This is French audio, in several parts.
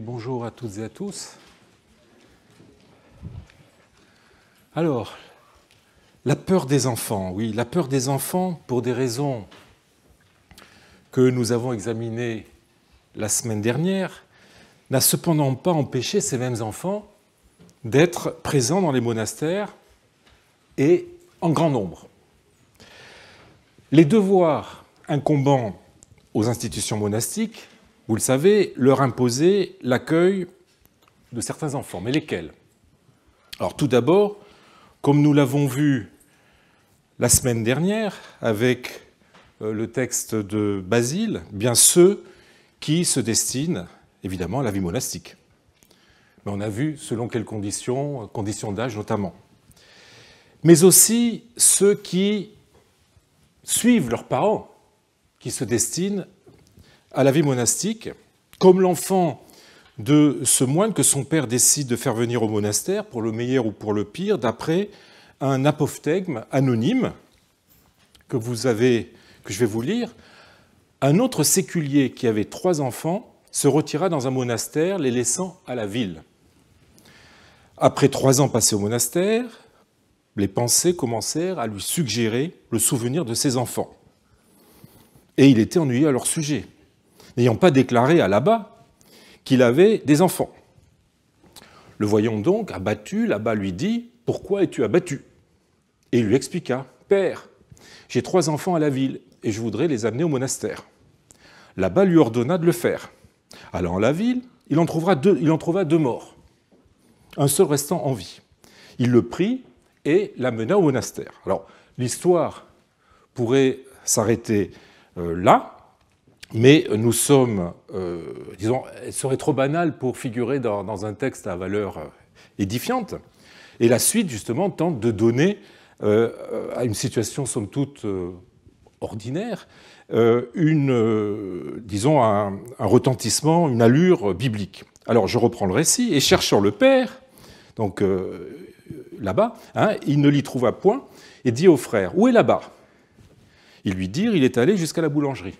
bonjour à toutes et à tous. Alors, la peur des enfants, oui, la peur des enfants pour des raisons que nous avons examinées la semaine dernière, n'a cependant pas empêché ces mêmes enfants d'être présents dans les monastères et en grand nombre. Les devoirs incombants aux institutions monastiques vous le savez, leur imposer l'accueil de certains enfants. Mais lesquels Alors tout d'abord, comme nous l'avons vu la semaine dernière avec euh, le texte de Basile, bien ceux qui se destinent évidemment à la vie monastique. Mais on a vu selon quelles conditions, euh, conditions d'âge notamment. Mais aussi ceux qui suivent leurs parents, qui se destinent à la vie monastique, comme l'enfant de ce moine que son père décide de faire venir au monastère, pour le meilleur ou pour le pire, d'après un apophthegme anonyme que, vous avez, que je vais vous lire. Un autre séculier qui avait trois enfants se retira dans un monastère, les laissant à la ville. Après trois ans passés au monastère, les pensées commencèrent à lui suggérer le souvenir de ses enfants. Et il était ennuyé à leur sujet n'ayant pas déclaré à là-bas qu'il avait des enfants. Le voyant donc abattu, là-bas lui dit Pourquoi es-tu abattu Et il lui expliqua Père, j'ai trois enfants à la ville et je voudrais les amener au monastère. Là-bas lui ordonna de le faire. Allant à la ville, il en, il en trouva deux morts, un seul restant en vie. Il le prit et l'amena au monastère. Alors, l'histoire pourrait s'arrêter euh, là, mais nous sommes, euh, disons, elle serait trop banale pour figurer dans, un texte à valeur euh, édifiante. Et la suite, justement, tente de donner euh, à une situation, somme toute, ordinaire, disons, un, retentissement, une allure biblique. Alors, je reprends le récit, et cherchant le Père, donc là-bas, hein, il ne l'y trouva point, et dit au frère, où est là-bas Ils lui dirent, il est allé jusqu'à la boulangerie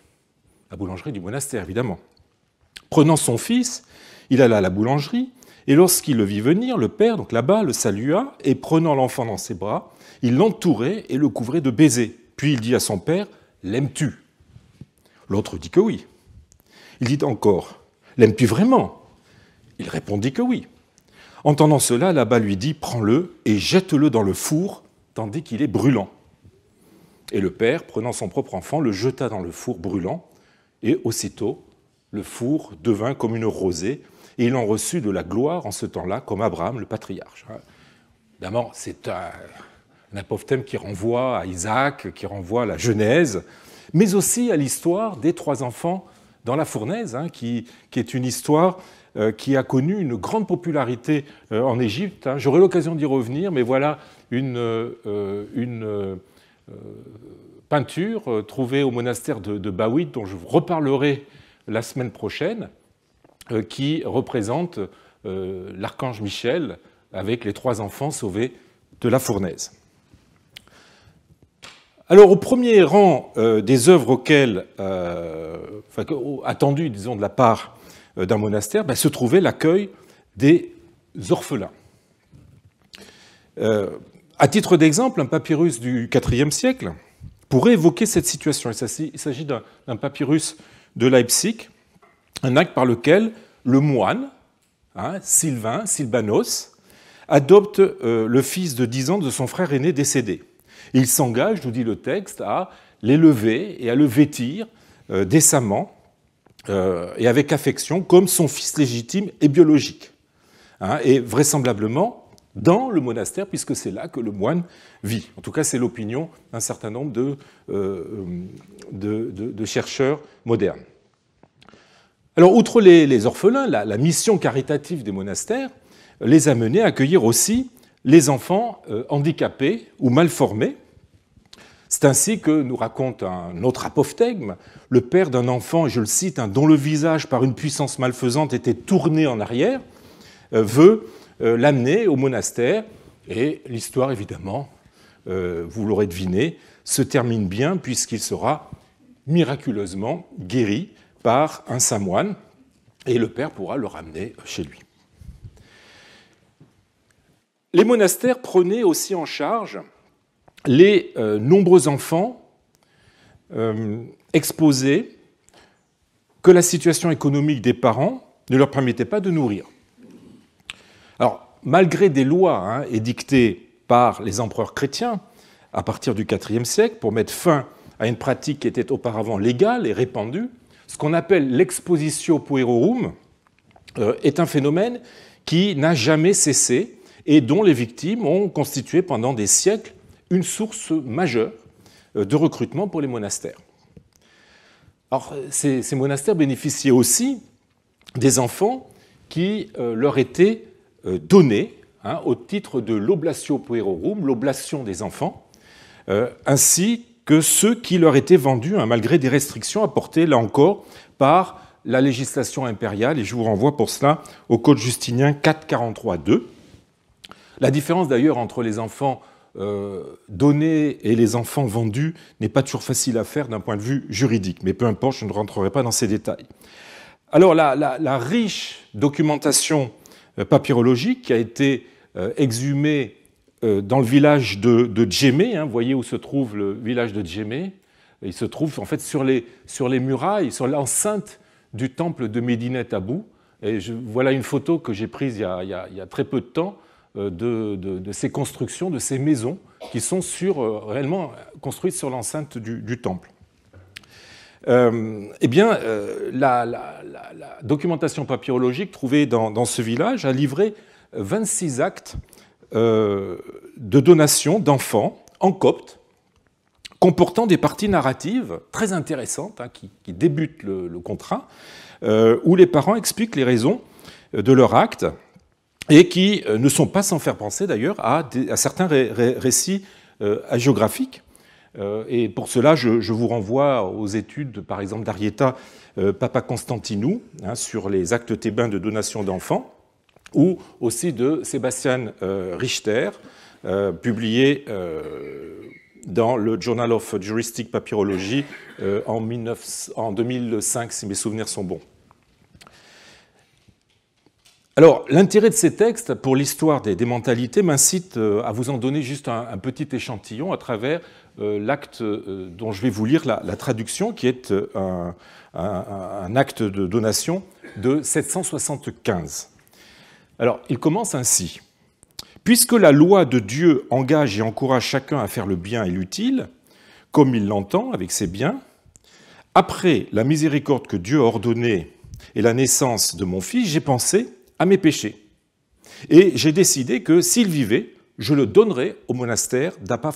la boulangerie du monastère, évidemment. Prenant son fils, il alla à la boulangerie, et lorsqu'il le vit venir, le père, donc là-bas, le salua, et prenant l'enfant dans ses bras, il l'entourait et le couvrait de baisers. Puis il dit à son père, L'aimes-tu L'autre dit que oui. Il dit encore, L'aimes-tu vraiment Il répondit que oui. Entendant cela, là-bas lui dit, Prends-le et jette-le dans le four, tandis qu'il est brûlant. Et le père, prenant son propre enfant, le jeta dans le four brûlant, et aussitôt le four devint comme une rosée, et il en reçut de la gloire en ce temps-là, comme Abraham le patriarche. Évidemment, c'est un, un apophthème qui renvoie à Isaac, qui renvoie à la Genèse, mais aussi à l'histoire des trois enfants dans la fournaise, hein, qui, qui, est une histoire euh, qui a connu une grande popularité euh, en Égypte. Hein. J'aurai l'occasion d'y revenir, mais voilà une, euh, une peinture euh, trouvée au monastère de, de dont je vous reparlerai la semaine prochaine, euh, qui représente euh, l'archange Michel avec les trois enfants sauvés de la fournaise. Alors, au premier rang des œuvres auxquelles, attendu attendues, disons, de la part d'un monastère, ben, se trouvait l'accueil des orphelins. à titre d'exemple, un papyrus du IVe siècle pour évoquer cette situation. Il s'agit d'un papyrus de Leipzig, un acte par lequel le moine, hein, Sylvain, Sylvanos, adopte euh, le fils de 10 ans de son frère aîné décédé. il s'engage, nous dit le texte, à l'élever et à le vêtir euh, décemment euh, et avec affection comme son fils légitime et biologique. Hein, et vraisemblablement, dans le monastère, puisque c'est là que le moine vit. En tout cas, c'est l'opinion d'un certain nombre de, euh, de, chercheurs modernes. Alors, outre les, orphelins, la, mission caritative des monastères les a menés à accueillir aussi les enfants euh, handicapés ou mal formés. C'est ainsi que nous raconte un autre apophthegme, le père d'un enfant, je le cite, hein, dont le visage par une puissance malfaisante était tourné en arrière, euh, veut euh, l'amener au monastère. Et l'histoire, évidemment, euh, vous l'aurez deviné, se termine bien puisqu'il sera miraculeusement guéri par un samoine et le père pourra le ramener chez lui. Les monastères prenaient aussi en charge les euh, nombreux enfants exposés que la situation économique des parents ne leur permettait pas de nourrir. Alors, malgré des lois édictées hein, par les empereurs chrétiens à partir du IVe siècle pour mettre fin à une pratique qui était auparavant légale et répandue, ce qu'on appelle l'expositio puerorum euh, est un phénomène qui n'a jamais cessé et dont les victimes ont constitué pendant des siècles une source majeure euh, de recrutement pour les monastères. Alors, ces, monastères bénéficiaient aussi des enfants qui euh, leur étaient euh, donnés hein, au titre de l'oblatio puerorum, l'oblation des enfants, euh, ainsi que ceux qui leur étaient vendus, hein, malgré des restrictions apportées, là encore, par la législation impériale, et je vous renvoie pour cela au Code justinien 443.2. La différence d'ailleurs entre les enfants euh, donnés et les enfants vendus n'est pas toujours facile à faire d'un point de vue juridique, mais peu importe, je ne rentrerai pas dans ces détails. Alors la, la riche documentation euh, papyrologique qui a été euh, exhumé euh, dans le village de, Djemé. Hein, voyez où se trouve le village de Djemé. Il se trouve en fait sur les, sur les murailles, sur l'enceinte du temple de Médinet Abou. Et voilà une photo que j'ai prise il y, a, très peu de temps de, ces constructions, de ces maisons qui sont sur, réellement construites sur l'enceinte du temple. Euh, eh bien, euh, la, documentation papyrologique trouvée dans, ce village a livré 26 actes euh, de donation d'enfants en copte, comportant des parties narratives très intéressantes hein, qui, débutent le, contrat, où les parents expliquent les raisons de leur acte et qui ne sont pas sans faire penser d'ailleurs à, certains récits hagiographiques. Euh, et pour cela, je, vous renvoie aux études, par exemple, d'Arietta euh, Papa Constantinou hein, sur les actes thébains de donation d'enfants, ou aussi de Sébastien euh, Richter, publié dans le Journal of Juristic Papyrology en, en, 2005, si mes souvenirs sont bons. Alors, l'intérêt de ces textes pour l'histoire des, des mentalités m'incite à vous en donner juste un, un petit échantillon à travers euh, l'acte euh, dont je vais vous lire la, traduction, qui est euh, un, acte de donation de 775. Alors, il commence ainsi. Puisque la loi de Dieu engage et encourage chacun à faire le bien et l'utile, comme il l'entend avec ses biens, après la miséricorde que Dieu a ordonnée et la naissance de mon fils, j'ai pensé à mes péchés. Et j'ai décidé que s'il vivait, je le donnerais au monastère dapa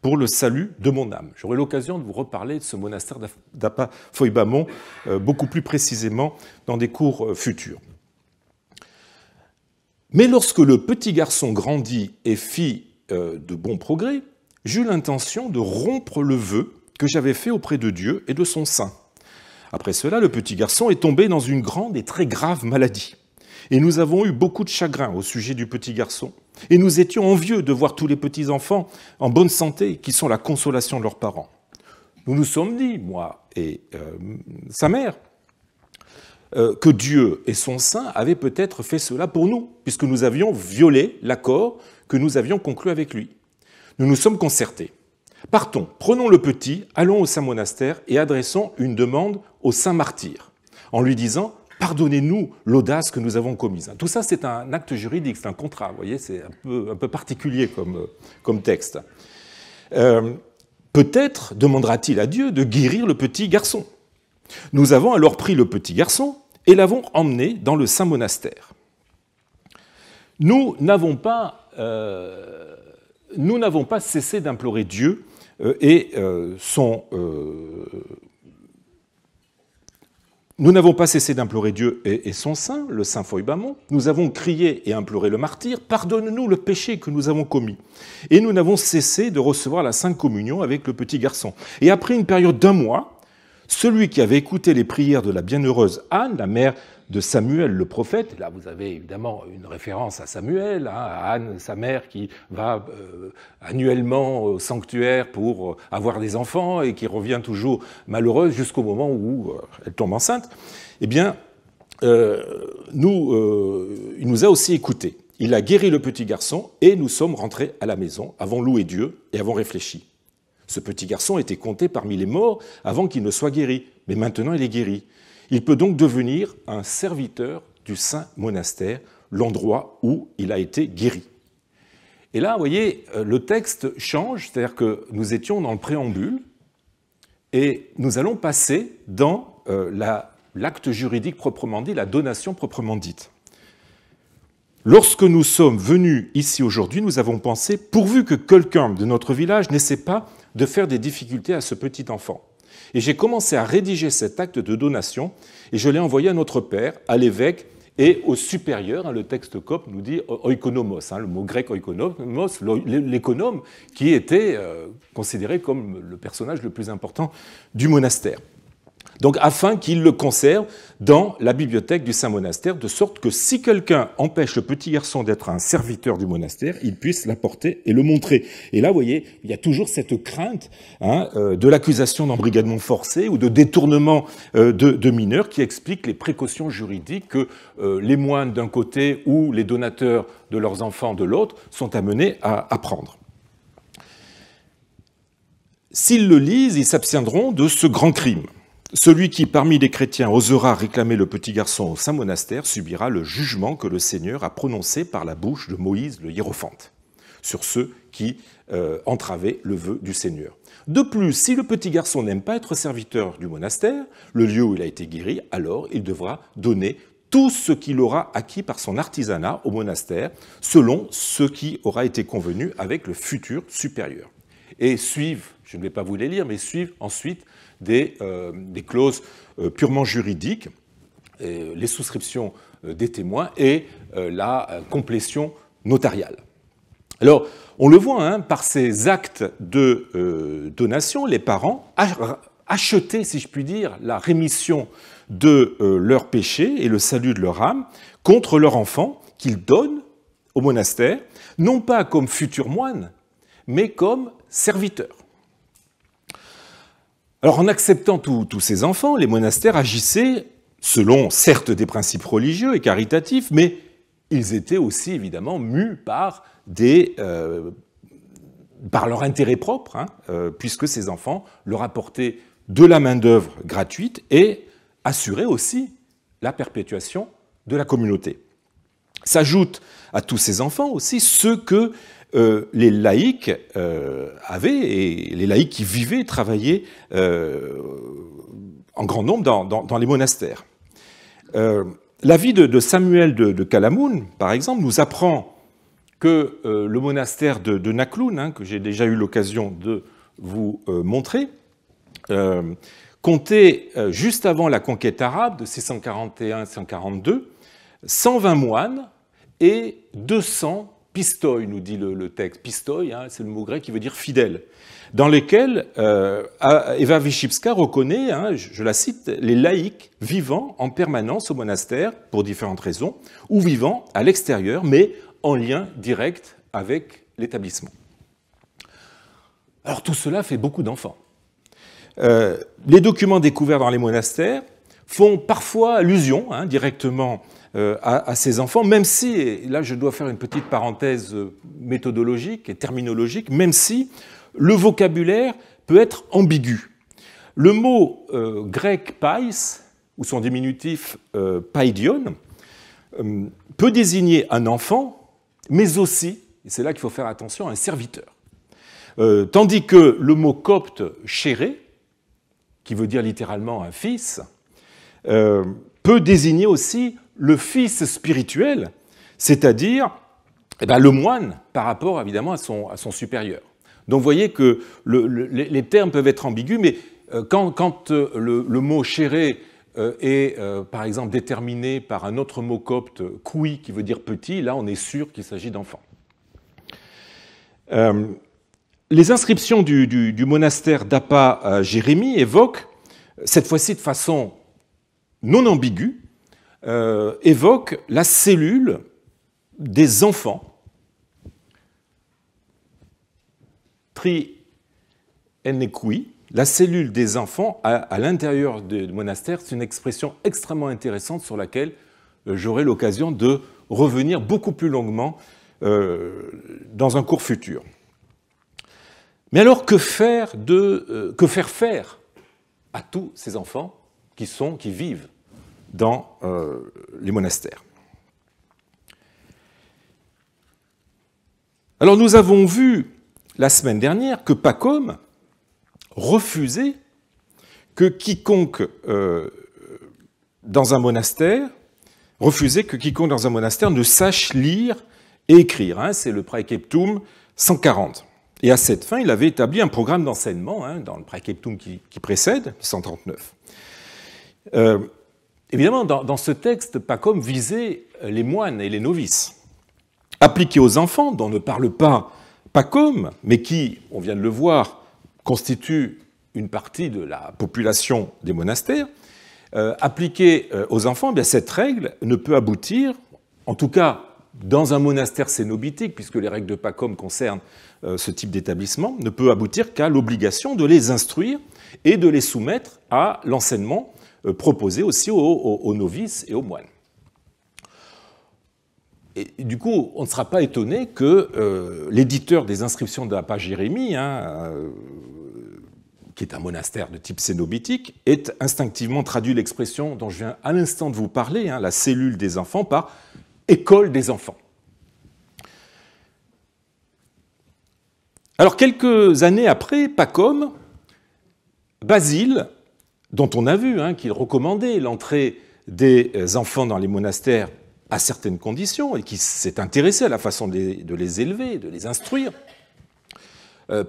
pour le salut de mon âme. J'aurai l'occasion de vous reparler de ce monastère d'Apa Foibamon euh, beaucoup plus précisément dans des cours euh, futurs. Mais lorsque le petit garçon grandit et fit euh, de bons progrès, j'eus l'intention de rompre le vœu que j'avais fait auprès de Dieu et de son saint. Après cela, le petit garçon est tombé dans une grande et très grave maladie. Et nous avons eu beaucoup de chagrin au sujet du petit garçon, et nous étions envieux de voir tous les petits-enfants en bonne santé, qui sont la consolation de leurs parents. Nous nous sommes dit, moi et euh, sa mère, euh, que Dieu et son saint avaient peut-être fait cela pour nous, puisque nous avions violé l'accord que nous avions conclu avec lui. Nous nous sommes concertés. Partons, prenons le petit, allons au saint monastère et adressons une demande au saint martyr, en lui disant pardonnez-nous l'audace que nous avons commise. Tout ça, c'est un acte juridique, c'est un contrat, vous voyez, c'est un peu, un peu, particulier comme, euh, comme texte. Euh, peut-être demandera-t-il à Dieu de guérir le petit garçon. Nous avons alors pris le petit garçon et l'avons emmené dans le Saint Monastère. Nous n'avons pas, euh, nous n'avons pas cessé d'implorer Dieu et son, nous n'avons pas cessé d'implorer Dieu et, son saint, le saint Foy-Bamon. Nous avons crié et imploré le martyr, pardonne-nous le péché que nous avons commis. Et nous n'avons cessé de recevoir la sainte communion avec le petit garçon. Et après une période d'un mois, celui qui avait écouté les prières de la bienheureuse Anne, la mère de Samuel le prophète. Là, vous avez évidemment une référence à Samuel, hein, à Anne, sa mère, qui va euh, annuellement au sanctuaire pour euh, avoir des enfants et qui revient toujours malheureuse jusqu'au moment où euh, elle tombe enceinte. Eh bien, il nous a aussi écoutés. Il a guéri le petit garçon et nous sommes rentrés à la maison, avons loué Dieu et avons réfléchi. Ce petit garçon était compté parmi les morts avant qu'il ne soit guéri, mais maintenant il est guéri. Il peut donc devenir un serviteur du saint monastère, l'endroit où il a été guéri. Et là, vous voyez, euh, le texte change, c'est-à-dire que nous étions dans le préambule et nous allons passer dans euh, l'acte juridique proprement dit, la donation proprement dite. Lorsque nous sommes venus ici aujourd'hui, nous avons pensé, pourvu que quelqu'un de notre village n'essaie pas de faire des difficultés à ce petit enfant. Et j'ai commencé à rédiger cet acte de donation et je l'ai envoyé à notre père, à l'évêque et au supérieur. Hein, le texte copte nous dit oikonomos, hein, le mot grec oikonomos, l'économe qui était euh, considéré comme le personnage le plus important du monastère donc afin qu'il le conserve dans la bibliothèque du Saint-Monastère, de sorte que si quelqu'un empêche le petit garçon d'être un serviteur du monastère, il puisse l'apporter et le montrer. Et là, vous voyez, il y a toujours cette crainte hein, euh, de l'accusation d'embrigadement forcé ou de détournement euh, de, mineurs qui explique les précautions juridiques que euh, les moines d'un côté ou les donateurs de leurs enfants de l'autre sont amenés à, à prendre. S'ils le lisent, ils s'abstiendront de ce grand crime. Celui qui, parmi les chrétiens, osera réclamer le petit garçon au saint monastère subira le jugement que le Seigneur a prononcé par la bouche de Moïse le hiérophante sur ceux qui euh, entravaient le vœu du Seigneur. De plus, si le petit garçon n'aime pas être serviteur du monastère, le lieu où il a été guéri, alors il devra donner tout ce qu'il aura acquis par son artisanat au monastère, selon ce qui aura été convenu avec le futur supérieur. Et suivent, je ne vais pas vous les lire, mais suivent ensuite euh, des, clauses euh, purement juridiques, les souscriptions euh, des témoins et la complétion notariale. Alors, on le voit, hein, par ces actes de donation, les parents achetaient, si je puis dire, la rémission de leur péché et le salut de leur âme contre leur enfant qu'ils donnent au monastère, non pas comme futur moine, mais comme serviteur. Alors en acceptant tous ces enfants, les monastères agissaient selon certes des principes religieux et caritatifs, mais ils étaient aussi évidemment mus par, euh, leur intérêt propre, hein, euh, puisque ces enfants leur apportaient de la main-d'œuvre gratuite et assuraient aussi la perpétuation de la communauté. S'ajoutent à tous ces enfants aussi ceux que euh, les laïcs euh, avaient, et les laïcs qui vivaient, travaillaient euh, en grand nombre dans, les monastères. la vie de, Samuel de, Calamoun, par exemple, nous apprend que le monastère de, de Nakloun, hein, que j'ai déjà eu l'occasion de vous montrer, comptait, juste avant la conquête arabe de 641-142, 120 moines et 200 Pistoi, nous dit le, texte. Pistoi, hein, c'est le mot grec qui veut dire fidèle, dans lesquels euh, Eva Wyszybska reconnaît, hein, je, la cite, les laïcs vivant en permanence au monastère, pour différentes raisons, ou vivant à l'extérieur, mais en lien direct avec l'établissement. Alors tout cela fait beaucoup d'enfants. Euh, les documents découverts dans les monastères font parfois allusion hein, directement euh, à, à, ces enfants, même si, et là je dois faire une petite parenthèse euh, méthodologique et terminologique, même si le vocabulaire peut être ambigu. Le mot euh, grec pais, ou son diminutif euh, peut désigner un enfant, mais aussi, et c'est là qu'il faut faire attention, un serviteur. tandis que le mot copte chéré, qui veut dire littéralement un fils, peut désigner aussi le fils spirituel, c'est-à-dire eh ben, le moine par rapport évidemment à son, supérieur. Donc vous voyez que les termes peuvent être ambigus, mais euh, quand, euh, le, mot chéré euh, est par exemple déterminé par un autre mot copte, koui, qui veut dire petit, là on est sûr qu'il s'agit d'enfant. les inscriptions du, du monastère d'Appa à Jérémie évoquent, cette fois-ci de façon non ambiguë, euh, évoque la cellule des enfants. la cellule des enfants à, l'intérieur du monastère, c'est une expression extrêmement intéressante sur laquelle euh, j'aurai l'occasion de revenir beaucoup plus longuement euh, dans un cours futur. Mais alors, que faire, que faire faire à tous ces enfants qui sont, qui vivent dans euh, les monastères. Alors nous avons vu la semaine dernière que Pacom refusait que quiconque euh, dans un monastère refusait que quiconque dans un monastère ne sache lire et écrire. Hein. C'est le praeceptum 140. Et à cette fin, il avait établi un programme d'enseignement hein, dans le praeceptum qui, qui précède, 139. Euh, Évidemment, dans, ce texte, Pacom visait euh, les moines et les novices. Appliqué aux enfants, dont ne parle pas Pacom, mais qui, on vient de le voir, constitue une partie de la population des monastères, euh, euh aux enfants, eh bien, cette règle ne peut aboutir, en tout cas dans un monastère cénobitique, puisque les règles de Pacom concernent euh, ce type d'établissement, ne peut aboutir qu'à l'obligation de les instruire et de les soumettre à l'enseignement euh, proposé aussi aux, novices et aux moines. Et du coup, on ne sera pas étonné que euh, l'éditeur des inscriptions de la page Jérémie, hein, euh, qui est un monastère de type cénobitique, ait instinctivement traduit l'expression dont je viens à l'instant de vous parler, hein, la cellule des enfants, par école des enfants. Alors, quelques années après, Pacom, Basile dont on a vu hein, qu'il recommandait l'entrée des euh, enfants dans les monastères à certaines conditions et qui s'est intéressé à la façon de les, élever, de les instruire, euh,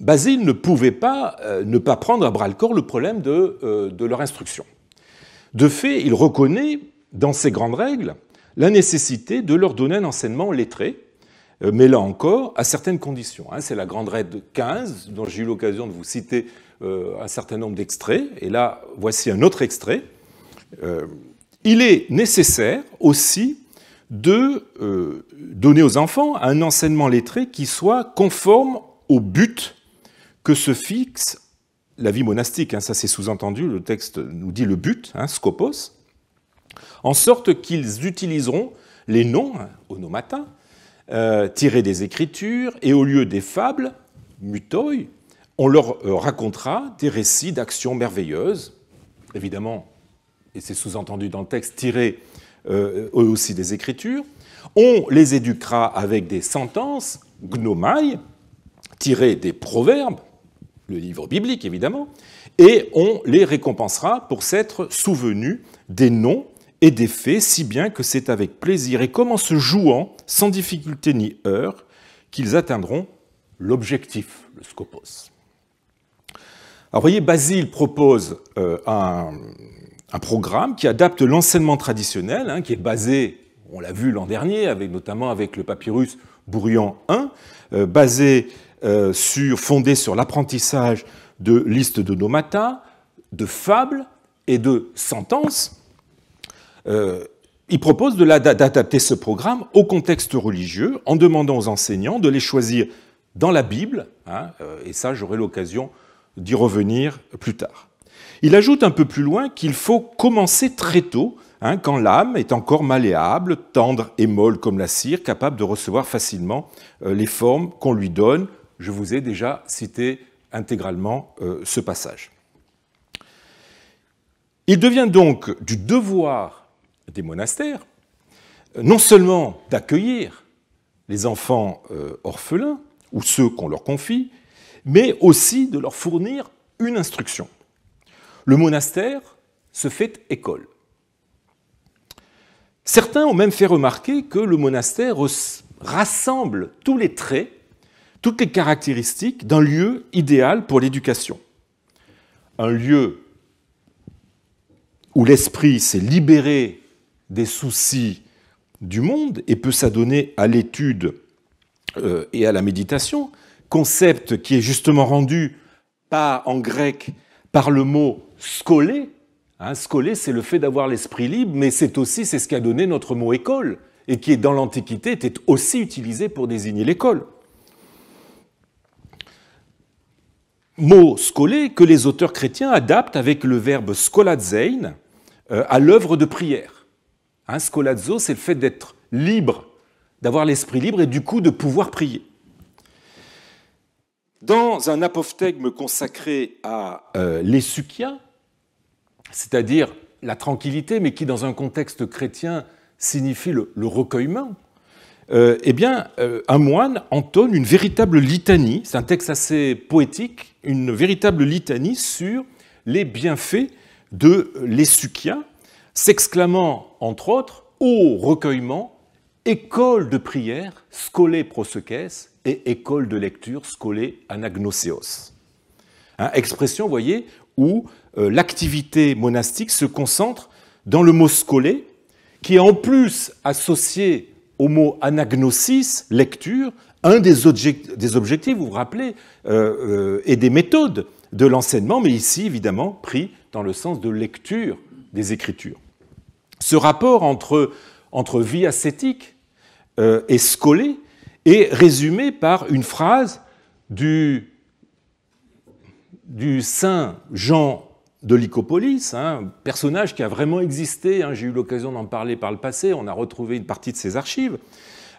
Basile ne pouvait pas euh, ne pas prendre à bras le corps le problème de, leur instruction. De fait, il reconnaît dans ses grandes règles la nécessité de leur donner un enseignement lettré, mais là encore, à certaines conditions. Hein. C'est la grande règle 15, dont j'ai eu l'occasion de vous citer euh, un certain nombre d'extraits. Et là, voici un autre extrait. Euh, il est nécessaire aussi de euh, donner aux enfants un enseignement lettré qui soit conforme au but que se fixe la vie monastique. Hein, ça, c'est sous-entendu. Le texte nous dit le but, hein, scopos, en sorte qu'ils utiliseront les noms, hein, onomata, tirés des Écritures, et au lieu des fables, mutoi, on leur euh, racontera des récits d'actions merveilleuses, évidemment, et c'est sous-entendu dans le texte, tirés euh, eux aussi des Écritures. On les éduquera avec des sentences, gnomai, tirées des proverbes, le livre biblique évidemment, et on les récompensera pour s'être souvenus des noms et des faits, si bien que c'est avec plaisir et comme en se jouant, sans difficulté ni heure qu'ils atteindront l'objectif, le scopos. Alors, vous voyez, Basile propose euh, un, programme qui adapte l'enseignement traditionnel, hein, qui est basé, on l'a vu l'an dernier, avec, notamment avec le papyrus Bourrian I, euh, basé euh, sur, fondé sur l'apprentissage de listes de nomata, de fables et de sentences. il propose d'adapter ce programme au contexte religieux en demandant aux enseignants de les choisir dans la Bible, hein, et ça j'aurai l'occasion d'y revenir plus tard. Il ajoute un peu plus loin qu'il faut commencer très tôt, hein, quand l'âme est encore malléable, tendre et molle comme la cire, capable de recevoir facilement euh, les formes qu'on lui donne. Je vous ai déjà cité intégralement euh, ce passage. Il devient donc du devoir des monastères, non seulement d'accueillir les enfants euh, orphelins ou ceux qu'on leur confie, mais aussi de leur fournir une instruction. Le monastère se fait école. Certains ont même fait remarquer que le monastère rassemble tous les traits, toutes les caractéristiques d'un lieu idéal pour l'éducation. Un lieu où l'esprit s'est libéré des soucis du monde et peut s'adonner à l'étude euh, et à la méditation, concept qui est justement rendu pas en grec par le mot scolé. Hein, scolé, c'est le fait d'avoir l'esprit libre, mais c'est aussi c'est ce qu'a donné notre mot école et qui dans l'Antiquité était aussi utilisé pour désigner l'école. Mot scolé que les auteurs chrétiens adaptent avec le verbe scoladzein euh, » à l'œuvre de prière. Hein, c'est le fait d'être libre, d'avoir l'esprit libre et du coup de pouvoir prier. Dans un apophthegme consacré à euh, les c'est-à-dire la tranquillité, mais qui dans un contexte chrétien signifie le, recueillement, euh, eh bien, euh, un moine entonne une véritable litanie, c'est un texte assez poétique, une véritable litanie sur les bienfaits de l'essukia, s'exclamant, entre autres, Ô recueillement, école de prière, scolé proseques, et école de lecture scolée anagnoseos. Hein, expression, vous voyez, où euh, l'activité monastique se concentre dans le mot scolé, qui est en plus associé au mot anagnosis, lecture, un des, objectifs, des objectifs vous vous rappelez, euh, euh, et des méthodes de l'enseignement, mais ici, évidemment, pris dans le sens de lecture des Écritures. Ce rapport entre, entre vie ascétique et scolée est résumé par une phrase du, du saint Jean de Lycopolis, un hein, personnage qui a vraiment existé, hein. j'ai eu l'occasion d'en parler par le passé, on a retrouvé une partie de ses archives.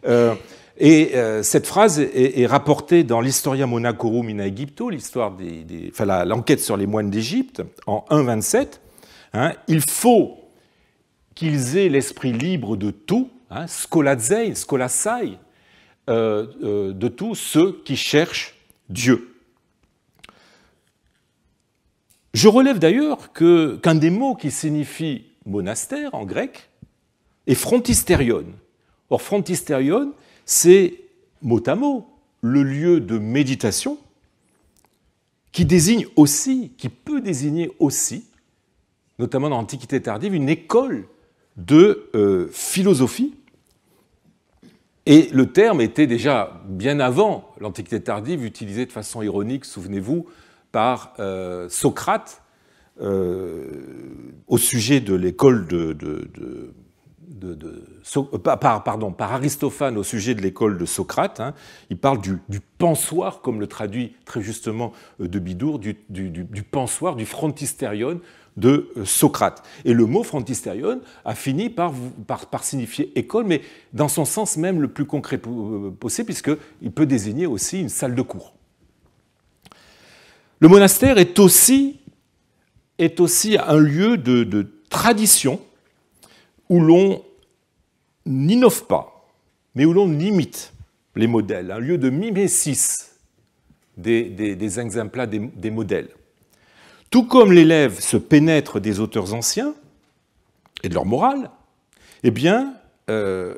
Euh, et euh, cette phrase est, rapportée dans l'Historia Monacorum in Aegypto, l'histoire des, enfin, l'enquête sur les moines d'Égypte, en 1.27. Hein, il faut qu'ils aient l'esprit libre de tout, hein, scolazei, scolasai, euh, euh, de tous ceux qui cherchent Dieu. Je relève d'ailleurs qu'un des mots qui signifie monastère en grec est frontisterion. Or, frontisterion, c'est mot à mot le lieu de méditation qui désigne aussi, qui peut désigner aussi, notamment dans l'Antiquité tardive, une école de euh, philosophie et le terme était déjà, bien avant l'Antiquité tardive, utilisé de façon ironique, souvenez-vous, par euh, Socrate euh, au sujet de l'école de, euh, pardon, par Aristophane au sujet de l'école de Socrate. Hein, il parle du, pensoir, comme le traduit très justement De Bidour, du, du pensoir, du frontisterion, de euh, Socrate. Et le mot frontisterion a fini par, par, signifier école, mais dans son sens même le plus concret euh, possible, puisqu'il peut désigner aussi une salle de cours. Le monastère est aussi, est aussi un lieu de, tradition où l'on n'innove pas, mais où l'on imite les modèles, un lieu de mimésis des, des, des modèles. Tout comme l'élève se pénètre des auteurs anciens et de leur morale, eh bien, euh,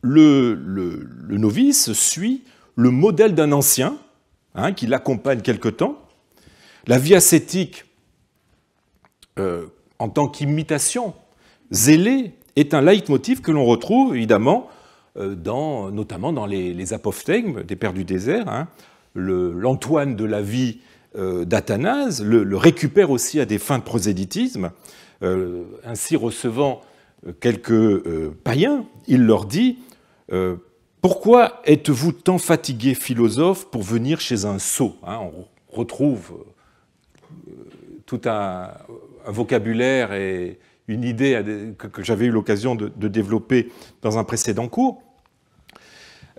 le, novice suit le modèle d'un ancien hein, qui l'accompagne quelque temps. La vie ascétique, euh, en tant qu'imitation, zélée, est un leitmotiv que l'on retrouve évidemment euh, notamment dans les, les apophthegmes des Pères du désert. Hein. L'Antoine de la vie euh, d'Athanase le, récupère aussi à des fins de prosélytisme, euh, ainsi recevant euh, quelques païens, il leur dit Pourquoi êtes-vous tant fatigués, philosophe, pour venir chez un sot hein, On retrouve tout un, vocabulaire et une idée que, j'avais eu l'occasion de, développer dans un précédent cours.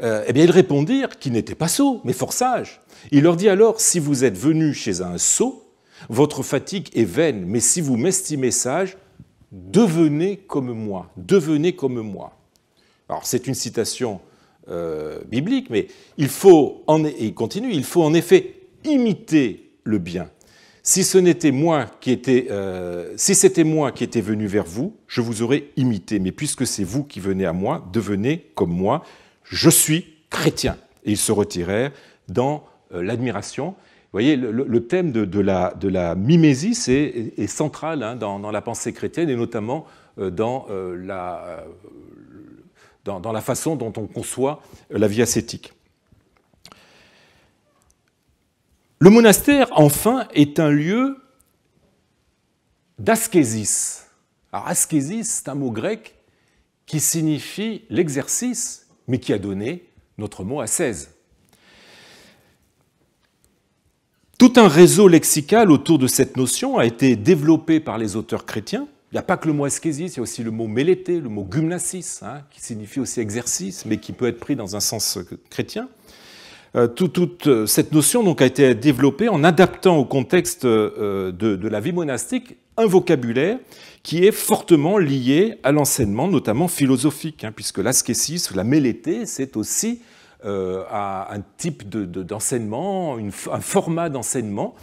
Euh, eh bien, ils répondirent qu'ils n'étaient pas sots, mais fort sages. Il leur dit alors Si vous êtes venus chez un sot, votre fatigue est vaine, mais si vous m'estimez sage, devenez comme moi, devenez comme moi. Alors, c'est une citation euh, biblique, mais il faut, en, et il continue, il faut en effet imiter le bien. Si ce n'était moi qui était, euh, si c'était moi qui étais venu vers vous, je vous aurais imité. Mais puisque c'est vous qui venez à moi, devenez comme moi je suis chrétien. Et ils se retirèrent dans euh, l'admiration. Vous voyez, le, thème de, la, de, mimésis est, central hein, dans, la pensée chrétienne et notamment euh, euh, dans, la, façon dont on conçoit la vie ascétique. Le monastère, enfin, est un lieu d'askésis. Alors, c'est un mot grec qui signifie l'exercice mais qui a donné notre mot à 16. Tout un réseau lexical autour de cette notion a été développé par les auteurs chrétiens. Il n'y a pas que le mot eschésis, il y a aussi le mot mélété, le mot gymnasis, hein, qui signifie aussi exercice, mais qui peut être pris dans un sens euh, chrétien. Euh, toute euh, cette notion donc, a été développée en adaptant au contexte de la vie monastique un vocabulaire qui est fortement lié à l'enseignement, notamment philosophique, hein, puisque l'ascétisme, la mélété, c'est aussi euh, un type d'enseignement, de, un format d'enseignement.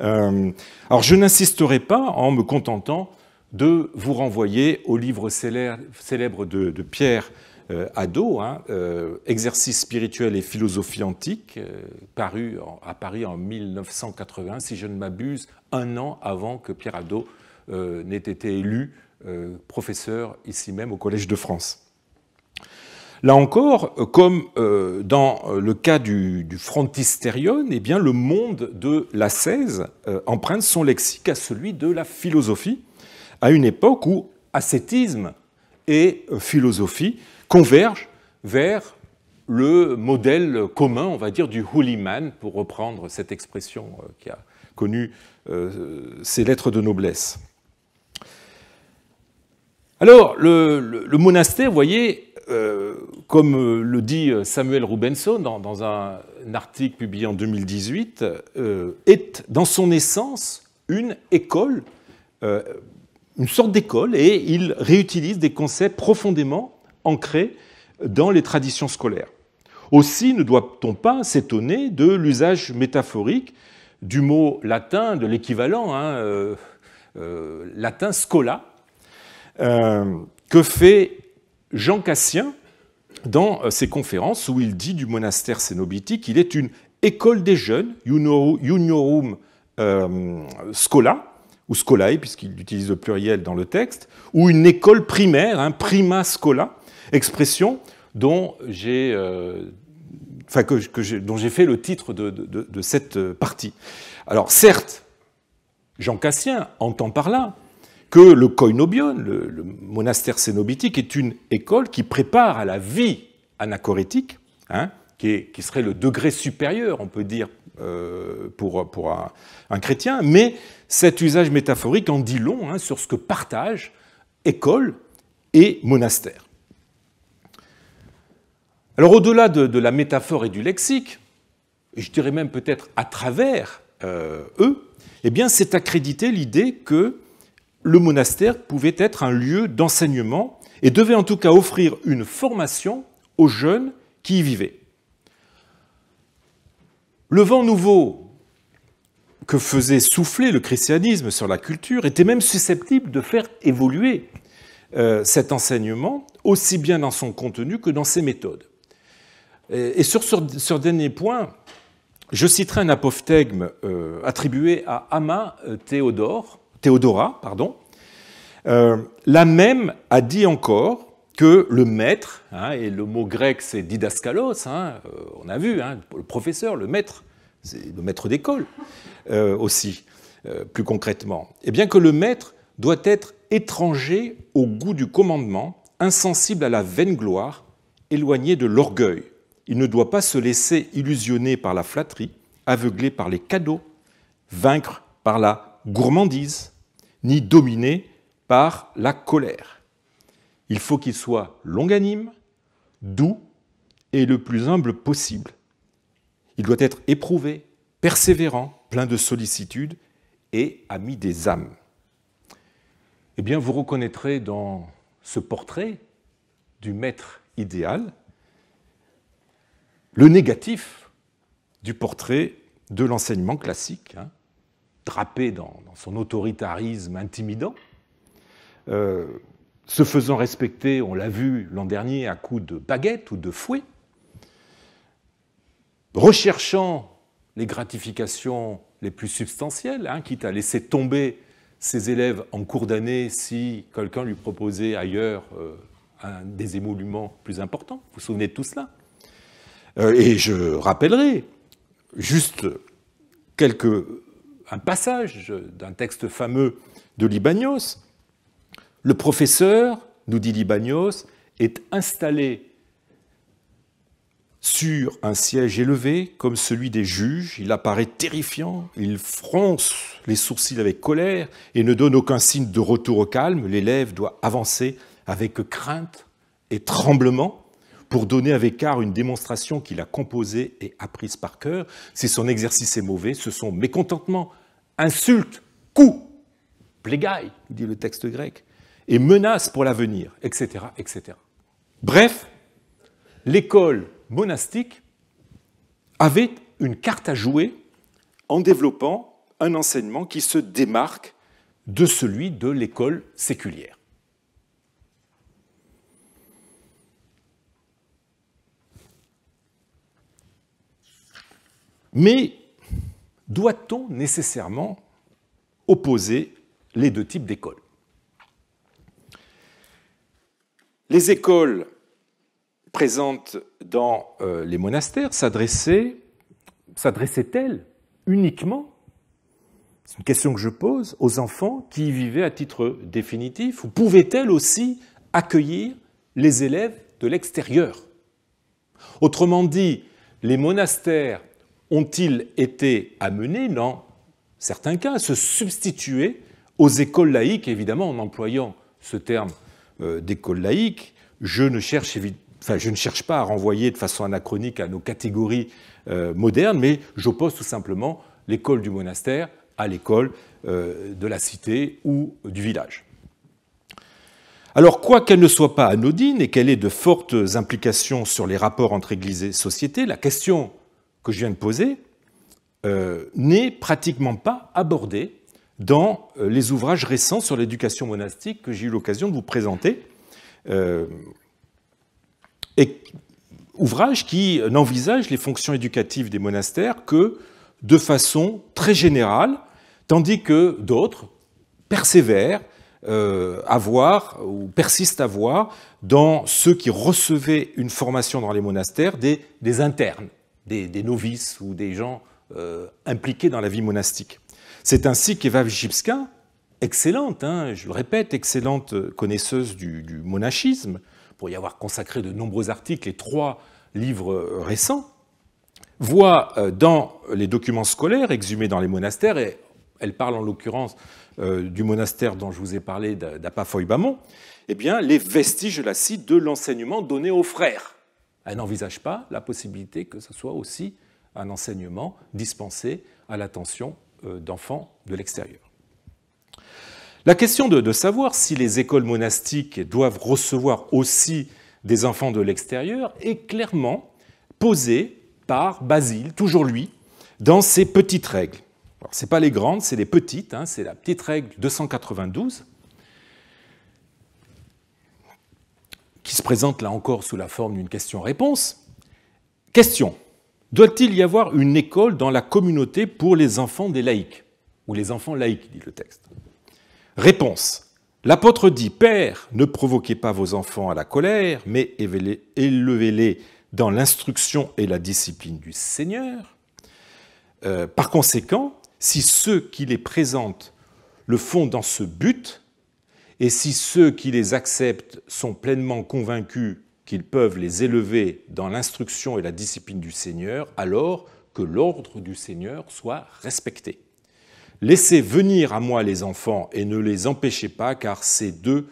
Euh, alors je n'insisterai pas en me contentant de vous renvoyer au livre célèbre de, Pierre euh, Ado, hein, Exercice spirituel et philosophie antique, paru à Paris en 1980, si je ne m'abuse, un an avant que Pierre Hadot euh, n'ait été élu euh, professeur ici même au Collège de France. Là encore, euh, comme dans le cas du, frontisterion, eh bien, le monde de la emprunte son lexique à celui de la philosophie, à une époque où ascétisme et philosophie convergent vers le modèle commun, on va dire, du holy man, pour reprendre cette expression qui a connu ses lettres de noblesse. Alors, le, monastère, vous voyez, euh, comme euh, le dit euh, Samuel Rubenson dans, un article publié en 2018, est dans son essence une école, une sorte d'école, et il réutilise des concepts profondément ancrés dans les traditions scolaires. Aussi ne doit-on pas s'étonner de l'usage métaphorique du mot latin, de l'équivalent hein, latin scola, euh, que fait Jean Cassien dans ses euh, conférences où il dit du monastère cénobitique qu'il est une école des jeunes, Juniorum euh, Scola, ou Scolae, puisqu'il utilise le pluriel dans le texte, ou une école primaire, hein, prima scola, expression dont j'ai fait le titre de, cette partie. Alors certes, Jean Cassien entend par là que le Koinobion, le, monastère cénobitique, est une école qui prépare à la vie anachorétique, hein, qui, serait le degré supérieur, on peut dire, euh, pour, un, chrétien, mais cet usage métaphorique en dit long hein, sur ce que partagent école et monastère. Alors au-delà de, la métaphore et du lexique, et je dirais même peut-être à travers euh, eux, eh bien c'est accréditer l'idée que le monastère pouvait être un lieu d'enseignement et devait en tout cas offrir une formation aux jeunes qui y vivaient. Le vent nouveau que faisait souffler le christianisme sur la culture était même susceptible de faire évoluer euh, cet enseignement, aussi bien dans son contenu que dans ses méthodes. Et sur ce dernier point, je citerai un apophthegme euh, attribué à Ama euh, Théodore, Théodora, pardon, euh, la même a dit encore que le maître, hein, et le mot grec c'est didaskalos, hein, euh, on a vu, hein, le professeur, le maître, c'est le maître d'école euh, aussi, plus concrètement, et eh bien que le maître doit être étranger au goût du commandement, insensible à la vaine gloire, éloigné de l'orgueil. Il ne doit pas se laisser illusionner par la flatterie, aveuglé par les cadeaux, vaincre par la gourmandise, ni dominé par la colère. Il faut qu'il soit longanime, doux et le plus humble possible. Il doit être éprouvé, persévérant, plein de sollicitude et ami des âmes. Eh bien, vous reconnaîtrez dans ce portrait du maître idéal le négatif du portrait de l'enseignement classique. Hein, drapé dans, son autoritarisme intimidant, euh, se faisant respecter, on l'a vu l'an dernier, à coups de baguette ou de fouet, recherchant les gratifications les plus substantielles, hein, quitte à laisser tomber ses élèves en cours d'année si quelqu'un lui proposait ailleurs euh, un, des émoluments plus importants. Vous vous souvenez de tout cela euh, Et je rappellerai juste quelques un passage d'un texte fameux de Libanios. Le professeur, nous dit Libanios, est installé sur un siège élevé comme celui des juges, il apparaît terrifiant, il fronce les sourcils avec colère et ne donne aucun signe de retour au calme. L'élève doit avancer avec crainte et tremblement pour donner avec art une démonstration qu'il a composée et apprise par cœur. Si son exercice est mauvais, ce sont mécontentement, insulte, coup, plégaille, dit le texte grec, et menace pour l'avenir, etc., etc. Bref, l'école monastique avait une carte à jouer en développant un enseignement qui se démarque de celui de l'école séculière. Mais doit-on nécessairement opposer les deux types d'écoles Les écoles présentes dans euh, les monastères s'adressaient-elles uniquement, c'est une question que je pose, aux enfants qui y vivaient à titre définitif, ou pouvaient-elles aussi accueillir les élèves de l'extérieur Autrement dit, les monastères ont-ils été amenés, dans certains cas, à se substituer aux écoles laïques, évidemment en employant ce terme euh, d'école laïque. Je ne, cherche, pas à renvoyer de façon anachronique à nos catégories euh, modernes, mais j'oppose tout simplement l'école du monastère à l'école euh, de la cité ou du village. Alors, quoi qu'elle ne soit pas anodine et qu'elle ait de fortes implications sur les rapports entre Église et société, la question que je viens de poser euh, n'est pratiquement pas abordé dans euh, les ouvrages récents sur l'éducation monastique que j'ai eu l'occasion de vous présenter. Euh, ouvrages et qui n'envisagent les fonctions éducatives des monastères que de façon très générale, tandis que d'autres persévèrent à voir ou persistent à voir dans ceux qui recevaient une formation dans les monastères des internes, des, novices ou des gens euh, impliqués dans la vie monastique. C'est ainsi qu'Eva excellente, hein, je le répète, excellente connaisseuse du, monachisme, pour y avoir consacré de nombreux articles et trois livres récents, voit euh, dans les documents scolaires exhumés dans les monastères, et elle parle en l'occurrence euh, du monastère dont je vous ai parlé dapafoy bamon eh bien, les vestiges, la de l'enseignement donné aux frères. Elle n'envisage pas la possibilité que ce soit aussi un enseignement dispensé à l'attention euh, d'enfants de l'extérieur. La question de, savoir si les écoles monastiques doivent recevoir aussi des enfants de l'extérieur est clairement posée par Basile, toujours lui, dans ses petites règles. Ce n'est pas les grandes, c'est les petites, hein, c'est la petite règle 292 qui se présente là encore sous la forme d'une question-réponse. Question. Doit-il y avoir une école dans la communauté pour les enfants des laïcs Ou les enfants laïcs, dit le texte. Réponse. L'apôtre dit, Père, ne provoquez pas vos enfants à la colère, mais élevez-les dans l'instruction et la discipline du Seigneur. Euh, par conséquent, si ceux qui les présentent le font dans ce but, et si ceux qui les acceptent sont pleinement convaincus qu'ils peuvent les élever dans l'instruction et la discipline du Seigneur, alors que l'ordre du Seigneur soit respecté. Laissez venir à moi les enfants et ne les empêchez pas, car c'est de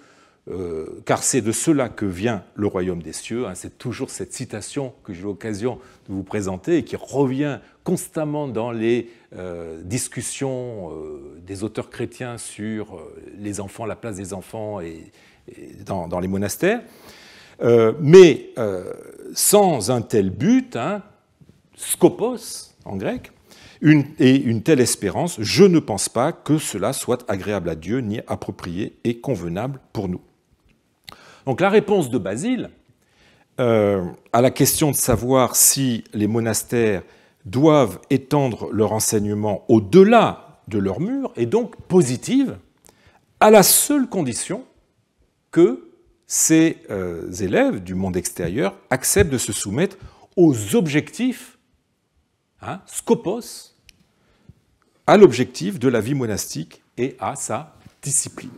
euh, cela que vient le royaume des cieux. Hein. c'est toujours cette citation que j'ai l'occasion de vous présenter et qui revient constamment dans les euh, discussion euh, des auteurs chrétiens sur euh, les enfants, la place des enfants et, dans, les monastères. mais sans un tel but, hein, scopos en grec, et une telle espérance, je ne pense pas que cela soit agréable à Dieu, ni approprié et convenable pour nous. Donc la réponse de Basile à la question de savoir si les monastères doivent étendre leur enseignement au-delà de leur mur, et donc positive, à la seule condition que ces euh, élèves du monde extérieur acceptent de se soumettre aux objectifs, hein, scopos, à l'objectif de la vie monastique et à sa discipline.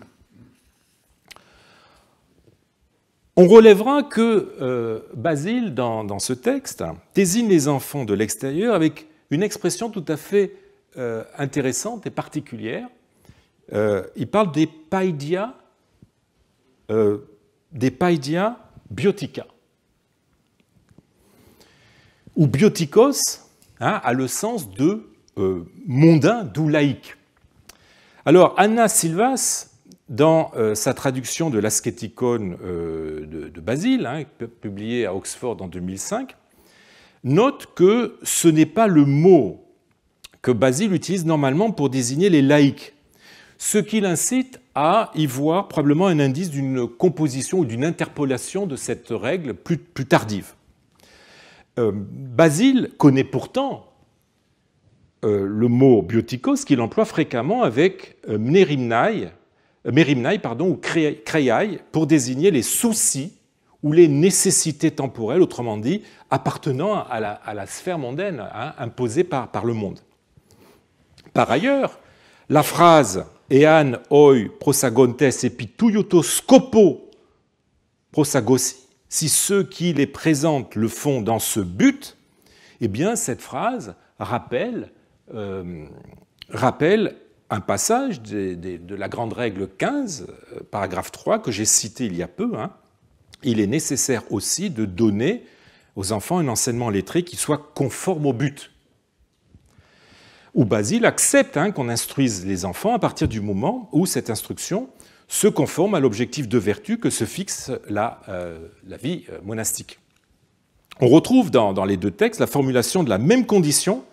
On relèvera que euh, Basile, dans, ce texte, désigne les enfants de l'extérieur avec une expression tout à fait euh, intéressante et particulière. Euh, il parle des païdia, des biotica, ou bioticos hein, a le sens de mondain, d'où laïque. Alors, Anna Silvas, dans euh, sa traduction de l'Asketicone euh, de, Basile, hein, publiée à Oxford en 2005, note que ce n'est pas le mot que Basile utilise normalement pour désigner les laïcs, ce qui l'incite à y voir probablement un indice d'une composition ou d'une interpolation de cette règle plus, tardive. Euh, Basile connaît pourtant le mot bioticos qu'il emploie fréquemment avec mnerimnai, Merimnai pardon, ou pour désigner les soucis ou les nécessités temporelles, autrement dit, appartenant à la, sphère mondaine, hein, imposée par, le monde. Par ailleurs, la phrase Ean oi prosagontes epitouioto scopo prosagosi, si ceux qui les présentent le font dans ce but, eh bien cette phrase rappelle, euh, rappelle un passage de la grande règle 15, euh, paragraphe 3, que j'ai cité il y a peu. Hein. Il est nécessaire aussi de donner aux enfants un enseignement lettré qui soit conforme au but. Où Basile accepte hein, qu'on instruise les enfants à partir du moment où cette instruction se conforme à l'objectif de vertu que se fixe la, euh, vie euh, monastique. On retrouve dans les deux textes la formulation de la même condition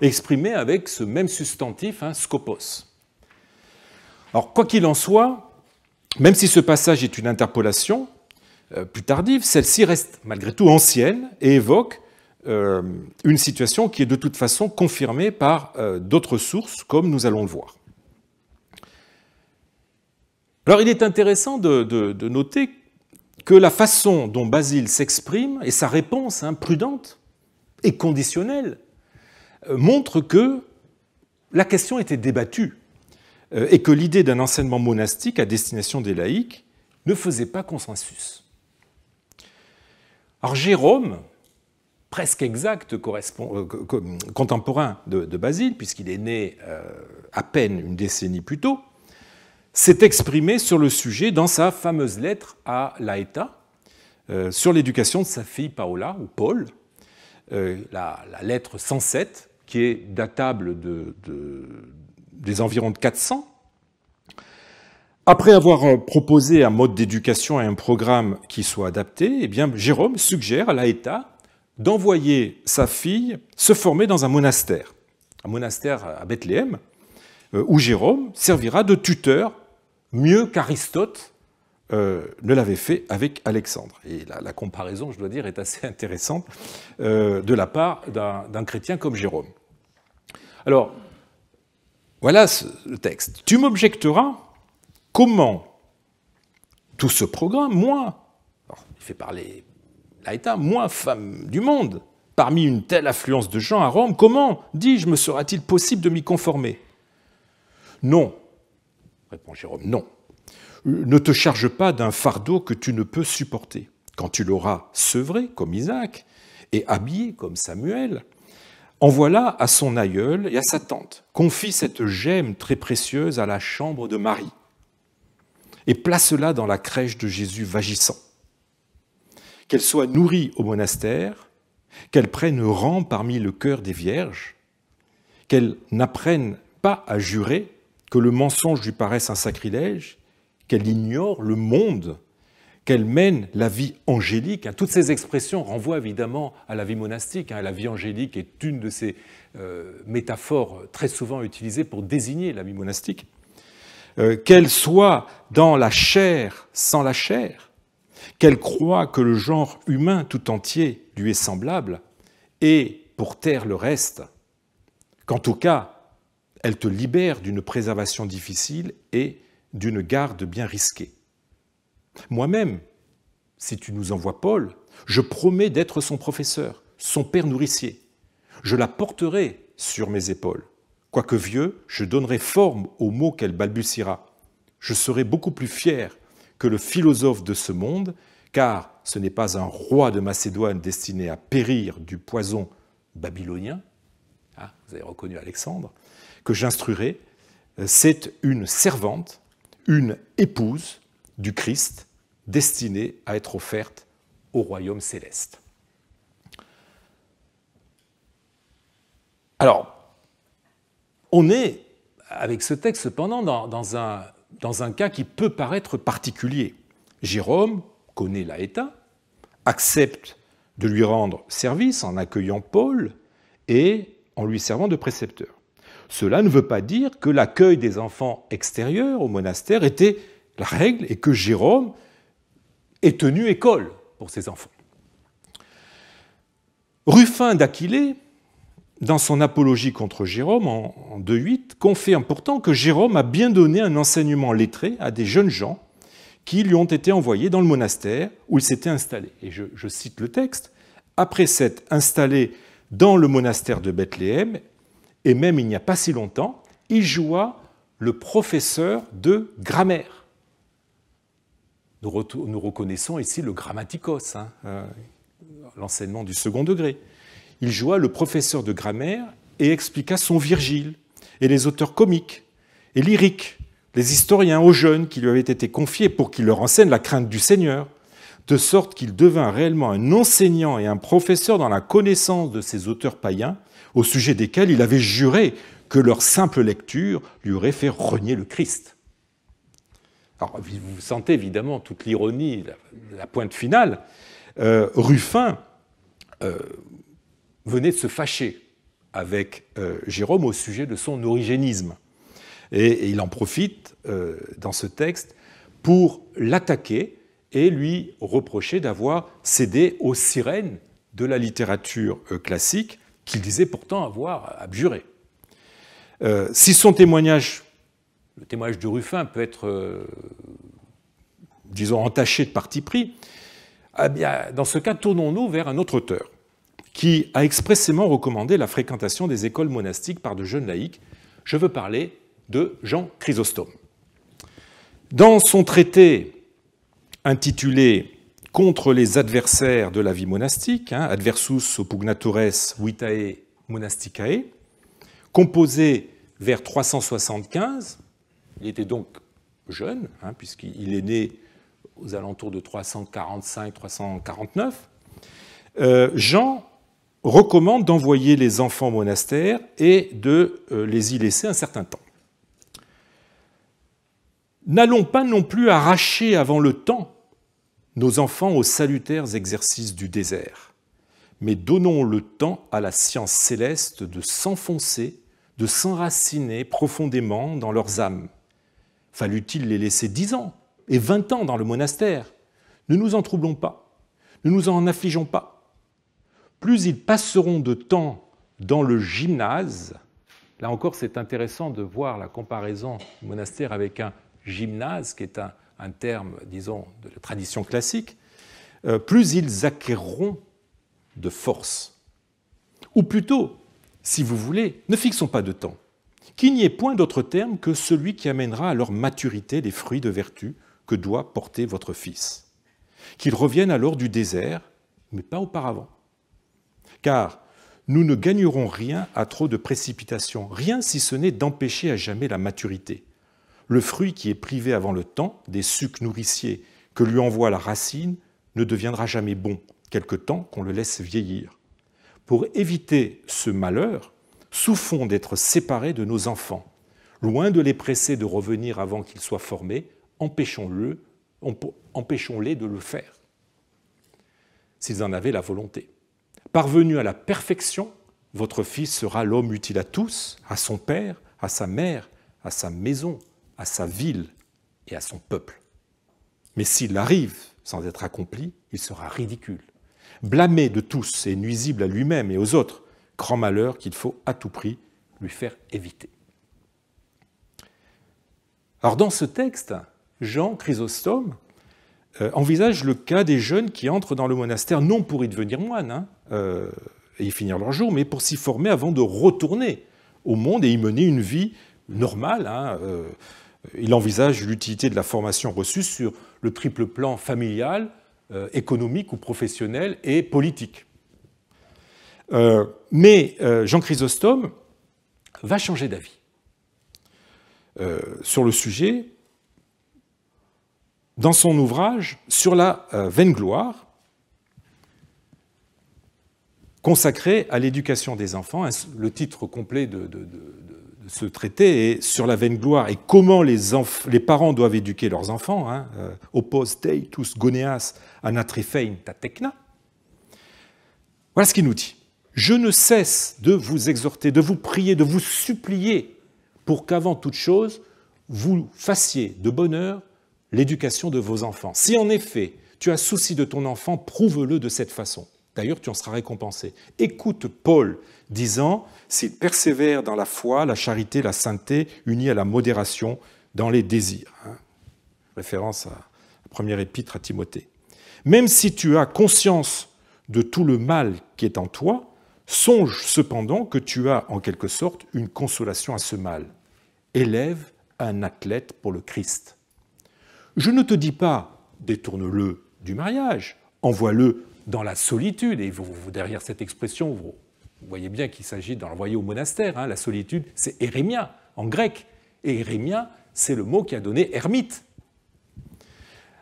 exprimé avec ce même substantif, hein, scopos. Alors, quoi qu'il en soit, même si ce passage est une interpolation euh, plus tardive, celle-ci reste malgré tout ancienne et évoque euh, une situation qui est de toute façon confirmée par euh, d'autres sources, comme nous allons le voir. Alors, il est intéressant de, noter que la façon dont Basile s'exprime et sa réponse hein, prudente et conditionnelle euh, montre que la question était débattue euh, et que l'idée d'un enseignement monastique à destination des laïcs ne faisait pas consensus. Alors Jérôme, presque exact euh, contemporain de, Basile, puisqu'il est né à peine une décennie plus tôt, s'est exprimé sur le sujet dans sa fameuse lettre à Laeta sur l'éducation de sa fille Paola, ou Paul, euh, la, lettre 107, qui est datable des environs de 400. Après avoir euh, proposé un mode d'éducation et un programme qui soit adapté, eh bien, Jérôme suggère à l'État d'envoyer sa fille se former dans un monastère, un monastère à Bethléem, euh, où Jérôme servira de tuteur mieux qu'Aristote euh, ne l'avait fait avec Alexandre. Et la, comparaison, je dois dire, est assez intéressante euh, de la part d'un chrétien comme Jérôme. Alors, voilà le texte. Tu m'objecteras comment tout ce programme, moi, il fait parler Laïta, moi, femme du monde, parmi une telle affluence de gens à Rome, comment, dis-je, me sera-t-il possible de m'y conformer Non, répond Jérôme, non ne te charge pas d'un fardeau que tu ne peux supporter. Quand tu l'auras sevré comme Isaac et habillé comme Samuel, envoie-la à son aïeul et à sa tante. Confie cette gemme très précieuse à la chambre de Marie et place-la dans la crèche de Jésus vagissant. Qu'elle soit nourrie au monastère, qu'elle prenne rang parmi le cœur des vierges, qu'elle n'apprenne pas à jurer, que le mensonge lui paraisse un sacrilège, qu'elle ignore le monde, qu'elle mène la vie angélique. Toutes ces expressions renvoient évidemment à la vie monastique. Hein. La vie angélique est une de ces euh, métaphores très souvent utilisées pour désigner la vie monastique. Euh, qu'elle soit dans la chair sans la chair, qu'elle croit que le genre humain tout entier lui est semblable, et pour taire le reste, qu'en tout cas, elle te libère d'une préservation difficile et d'une garde bien risquée. Moi-même, si tu nous envoies Paul, je promets d'être son professeur, son père nourricier. Je la porterai sur mes épaules. Quoique vieux, je donnerai forme aux mots qu'elle balbutiera. Je serai beaucoup plus fier que le philosophe de ce monde, car ce n'est pas un roi de Macédoine destiné à périr du poison babylonien, ah, vous avez reconnu Alexandre, que j'instruirai, euh, c'est une servante une épouse du Christ destinée à être offerte au royaume céleste. Alors, on est, avec ce texte cependant, dans, un, dans un cas qui peut paraître particulier. Jérôme connaît État, accepte de lui rendre service en accueillant Paul et en lui servant de précepteur. Cela ne veut pas dire que l'accueil des enfants extérieurs au monastère était la règle et que Jérôme ait tenu école pour ses enfants. Ruffin d'Aquilée, dans son apologie contre Jérôme en 2.8, confirme pourtant que Jérôme a bien donné un enseignement lettré à des jeunes gens qui lui ont été envoyés dans le monastère où il s'était installé. Et je, je cite le texte. Après s'être installé dans le monastère de Bethléem, et même il n'y a pas si longtemps, il joua le professeur de grammaire. Nous, reconnaissons ici le grammaticos, hein, euh, l'enseignement du second degré. Il joua le professeur de grammaire et expliqua son Virgile, et les auteurs comiques et lyriques, les historiens aux jeunes qui lui avaient été confiés pour qu'il leur enseigne la crainte du Seigneur, de sorte qu'il devint réellement un enseignant et un professeur dans la connaissance de ces auteurs païens au sujet desquels il avait juré que leur simple lecture lui aurait fait renier le Christ. Alors vous sentez évidemment toute l'ironie, la, pointe finale. Euh, Ruffin euh, venait de se fâcher avec euh, Jérôme au sujet de son origénisme. et il en profite dans ce texte pour l'attaquer et lui reprocher d'avoir cédé aux sirènes de la littérature classique qu'il disait pourtant avoir abjuré. Euh, si son témoignage, le témoignage de Ruffin, peut être, euh, disons, entaché de parti pris, eh bien, dans ce cas, tournons-nous vers un autre auteur qui a expressément recommandé la fréquentation des écoles monastiques par de jeunes laïcs. Je veux parler de Jean Chrysostome. Dans son traité intitulé contre les adversaires de la vie monastique, hein, adversus opugnatores vitae monasticae, composé vers 375. Il était donc jeune, hein, puisqu'il est né aux alentours de 345-349. Euh, Jean recommande d'envoyer les enfants au monastère et de euh, les y laisser un certain temps. N'allons pas non plus arracher avant le temps nos enfants aux salutaires exercices du désert, mais donnons le temps à la science céleste de s'enfoncer, de s'enraciner profondément dans leurs âmes. Fallut-il les laisser dix ans et vingt ans dans le monastère Ne nous en troublons pas, ne nous en affligeons pas. Plus ils passeront de temps dans le gymnase, là encore c'est intéressant de voir la comparaison du monastère avec un gymnase qui est un un terme, disons, de la tradition classique, euh, plus ils acquerront de force. Ou plutôt, si vous voulez, ne fixons pas de temps, qu'il n'y ait point d'autre terme que celui qui amènera à leur maturité les fruits de vertu que doit porter votre fils. Qu'ils reviennent alors du désert, mais pas auparavant. Car nous ne gagnerons rien à trop de précipitation, rien si ce n'est d'empêcher à jamais la maturité le fruit qui est privé avant le temps des sucs nourriciers que lui envoie la racine ne deviendra jamais bon, quelque temps qu'on le laisse vieillir. Pour éviter ce malheur, souffons d'être séparés de nos enfants. Loin de les presser de revenir avant qu'ils soient formés, empêchons-le, empêchons-les de le faire, s'ils en avaient la volonté. Parvenu à la perfection, votre fils sera l'homme utile à tous, à son père, à sa mère, à sa maison, à sa ville et à son peuple. Mais s'il arrive sans être accompli, il sera ridicule, blâmé de tous et nuisible à lui-même et aux autres, grand malheur qu'il faut à tout prix lui faire éviter. Alors dans ce texte, Jean Chrysostome euh, envisage le cas des jeunes qui entrent dans le monastère non pour y devenir moines hein, euh, et y finir leur jour, mais pour s'y former avant de retourner au monde et y mener une vie normale, hein, euh, il envisage l'utilité de la formation reçue sur le triple plan familial, euh, économique ou professionnel et politique. Euh, mais euh, Jean Chrysostome va changer d'avis sur le sujet dans son ouvrage sur la vaine gloire consacré à l'éducation des enfants, le titre complet de ce traité est sur la vaine gloire et comment les, parents doivent éduquer leurs enfants. Hein, euh, Oppos teitus goneas ta tecna ». Voilà ce qu'il nous dit. Je ne cesse de vous exhorter, de vous prier, de vous supplier pour qu'avant toute chose, vous fassiez de bonheur l'éducation de vos enfants. Si en effet tu as souci de ton enfant, prouve-le de cette façon. D'ailleurs, tu en seras récompensé. Écoute Paul disant, s'il persévère dans la foi, la charité, la sainteté, unie à la modération dans les désirs. Hein. référence à la première épître à Timothée. Même si tu as conscience de tout le mal qui est en toi, songe cependant que tu as en quelque sorte une consolation à ce mal. Élève un athlète pour le Christ. Je ne te dis pas détourne-le du mariage, envoie-le dans la solitude, et vous, derrière cette expression, vous, voyez bien qu'il s'agit d'envoyer au monastère, hein. la solitude, c'est érémia en grec, et c'est le mot qui a donné ermite.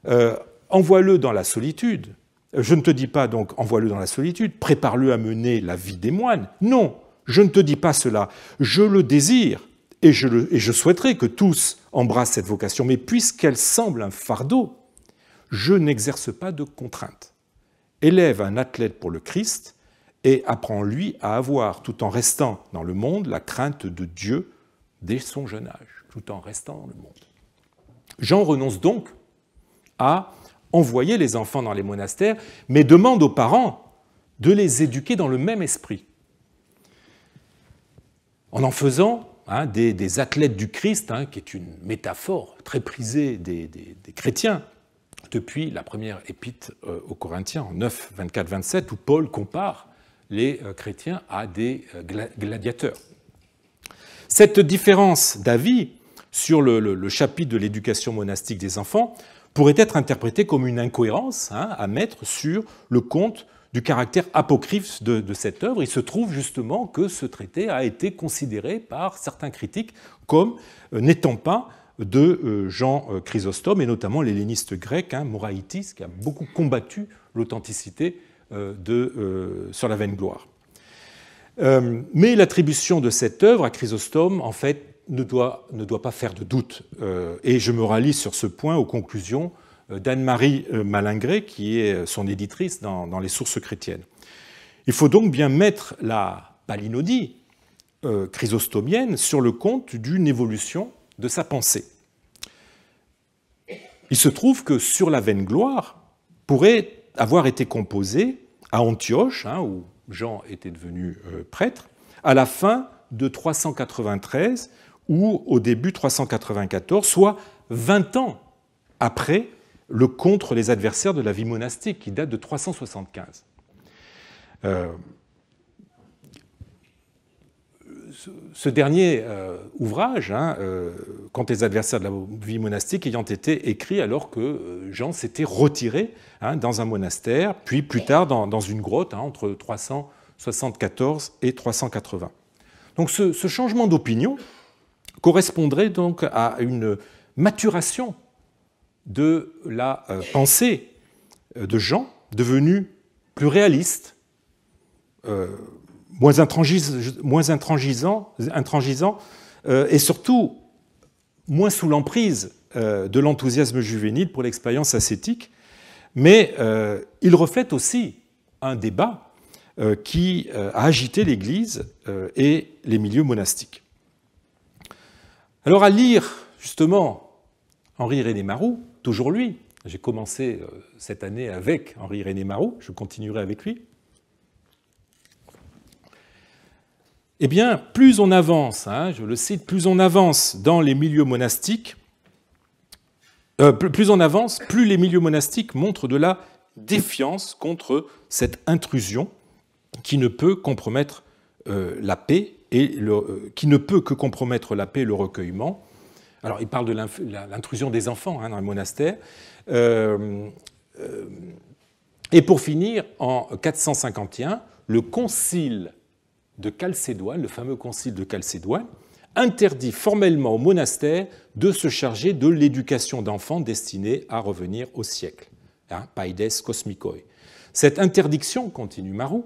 Euh, envoie-le dans la solitude. Euh, je ne te dis pas donc envoie-le dans la solitude, prépare-le à mener la vie des moines. Non, je ne te dis pas cela. Je le désire et je, et je souhaiterais que tous embrassent cette vocation, mais puisqu'elle semble un fardeau, je n'exerce pas de contrainte élève un athlète pour le Christ et apprend lui à avoir, tout en restant dans le monde, la crainte de Dieu dès son jeune âge, tout en restant dans le monde. Jean renonce donc à envoyer les enfants dans les monastères, mais demande aux parents de les éduquer dans le même esprit. En en faisant hein, des, athlètes du Christ, hein, qui est une métaphore très prisée des chrétiens, depuis la première épître euh, aux Corinthiens, en 9, 24, 27, où Paul compare les euh, chrétiens à des euh, gladiateurs. Cette différence d'avis sur le, chapitre de l'éducation monastique des enfants pourrait être interprétée comme une incohérence hein, à mettre sur le compte du caractère apocryphe de, cette œuvre. Il se trouve justement que ce traité a été considéré par certains critiques comme n'étant pas de euh, Jean euh, Chrysostome, et notamment l'helléniste grec, hein, Moraitis, qui a beaucoup combattu l'authenticité euh, sur la veine gloire. mais l'attribution de cette œuvre à Chrysostome, en fait, ne doit, pas faire de doute. et je me rallie sur ce point aux conclusions d'Anne-Marie Malingré, qui est son éditrice dans, dans, les sources chrétiennes. Il faut donc bien mettre la palinodie chrysostomienne sur le compte d'une évolution de sa pensée. Il se trouve que sur la veine gloire pourrait avoir été composé, à Antioche, hein, où Jean était devenu euh, prêtre, à la fin de 393 ou au début 394, soit 20 ans après le contre les adversaires de la vie monastique qui date de 375. Euh, ce dernier euh, ouvrage, hein, euh, quand les adversaires de la vie monastique ayant été écrits alors que euh, Jean s'était retiré hein, dans un monastère, puis plus tard dans, une grotte, hein, entre 374 et 380. Donc ce, changement d'opinion correspondrait donc à une maturation de la euh, pensée de Jean, devenue plus réaliste, moins, intransigeant, moins intransigeant, intransigeant euh, et surtout moins sous l'emprise euh, de l'enthousiasme juvénile pour l'expérience ascétique, mais euh, il reflète aussi un débat qui a agité l'Église et les milieux monastiques. Alors à lire justement Henri-René Marot, toujours lui, j'ai commencé cette année avec Henri-René Marot, je continuerai avec lui, eh bien, plus on avance, hein, je le cite, plus on avance dans les milieux monastiques, euh, plus on avance, plus les milieux monastiques montrent de la défiance contre cette intrusion qui ne peut compromettre euh, la paix et euh, qui ne peut que compromettre la paix et le recueillement. Alors, il parle de l'intrusion des enfants hein, dans le monastère. et pour finir, en 451, le concile de Chalcédoine, le fameux concile de Chalcédoine, interdit formellement au monastère de se charger de l'éducation d'enfants destinés à revenir au siècle. Hein, paides cosmicoi. Cette interdiction, continue Marou,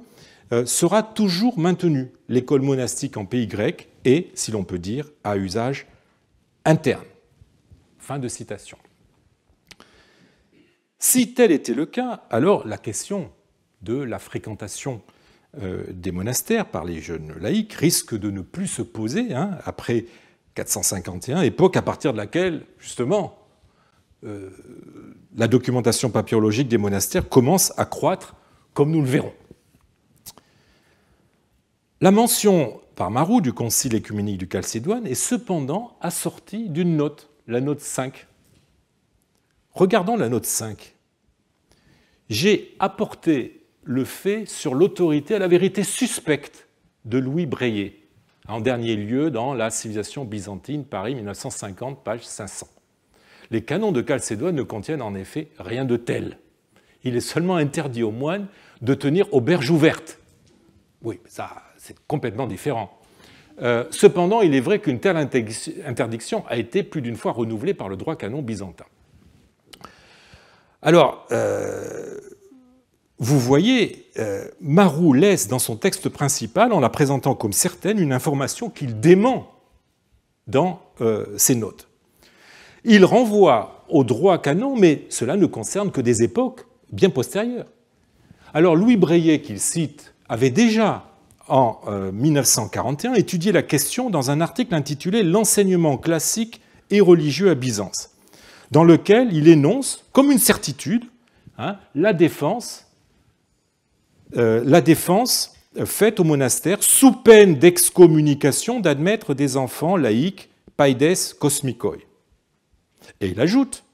euh, sera toujours maintenue, l'école monastique en pays grec est, si l'on peut dire, à usage interne. Fin de citation. Si tel était le cas, alors la question de la fréquentation euh, des monastères par les jeunes laïcs risque de ne plus se poser hein, après 451, époque à partir de laquelle, justement, euh, la documentation papyrologique des monastères commence à croître, comme nous le verrons. La mention par Marou du concile écuménique du Chalcédoine est cependant assortie d'une note, la note 5. Regardons la note 5. J'ai apporté le fait sur l'autorité à la vérité suspecte de Louis Breyer, en dernier lieu dans La civilisation byzantine, Paris 1950, page 500. Les canons de Calcédoine ne contiennent en effet rien de tel. Il est seulement interdit aux moines de tenir berges ouvertes. Oui, ça, c'est complètement différent. Euh, cependant, il est vrai qu'une telle interdiction a été plus d'une fois renouvelée par le droit canon byzantin. Alors, euh, vous voyez, euh, Marou laisse dans son texte principal, en la présentant comme certaine, une information qu'il dément dans euh, ses notes. Il renvoie au droit canon, mais cela ne concerne que des époques bien postérieures. Alors Louis Breyer, qu'il cite, avait déjà, en 1941, euh, étudié la question dans un article intitulé L'enseignement classique et religieux à Byzance, dans lequel il énonce, comme une certitude, hein, la défense euh, la défense euh, faite au monastère sous peine d'excommunication d'admettre des enfants laïcs paides cosmicoi. Et il ajoute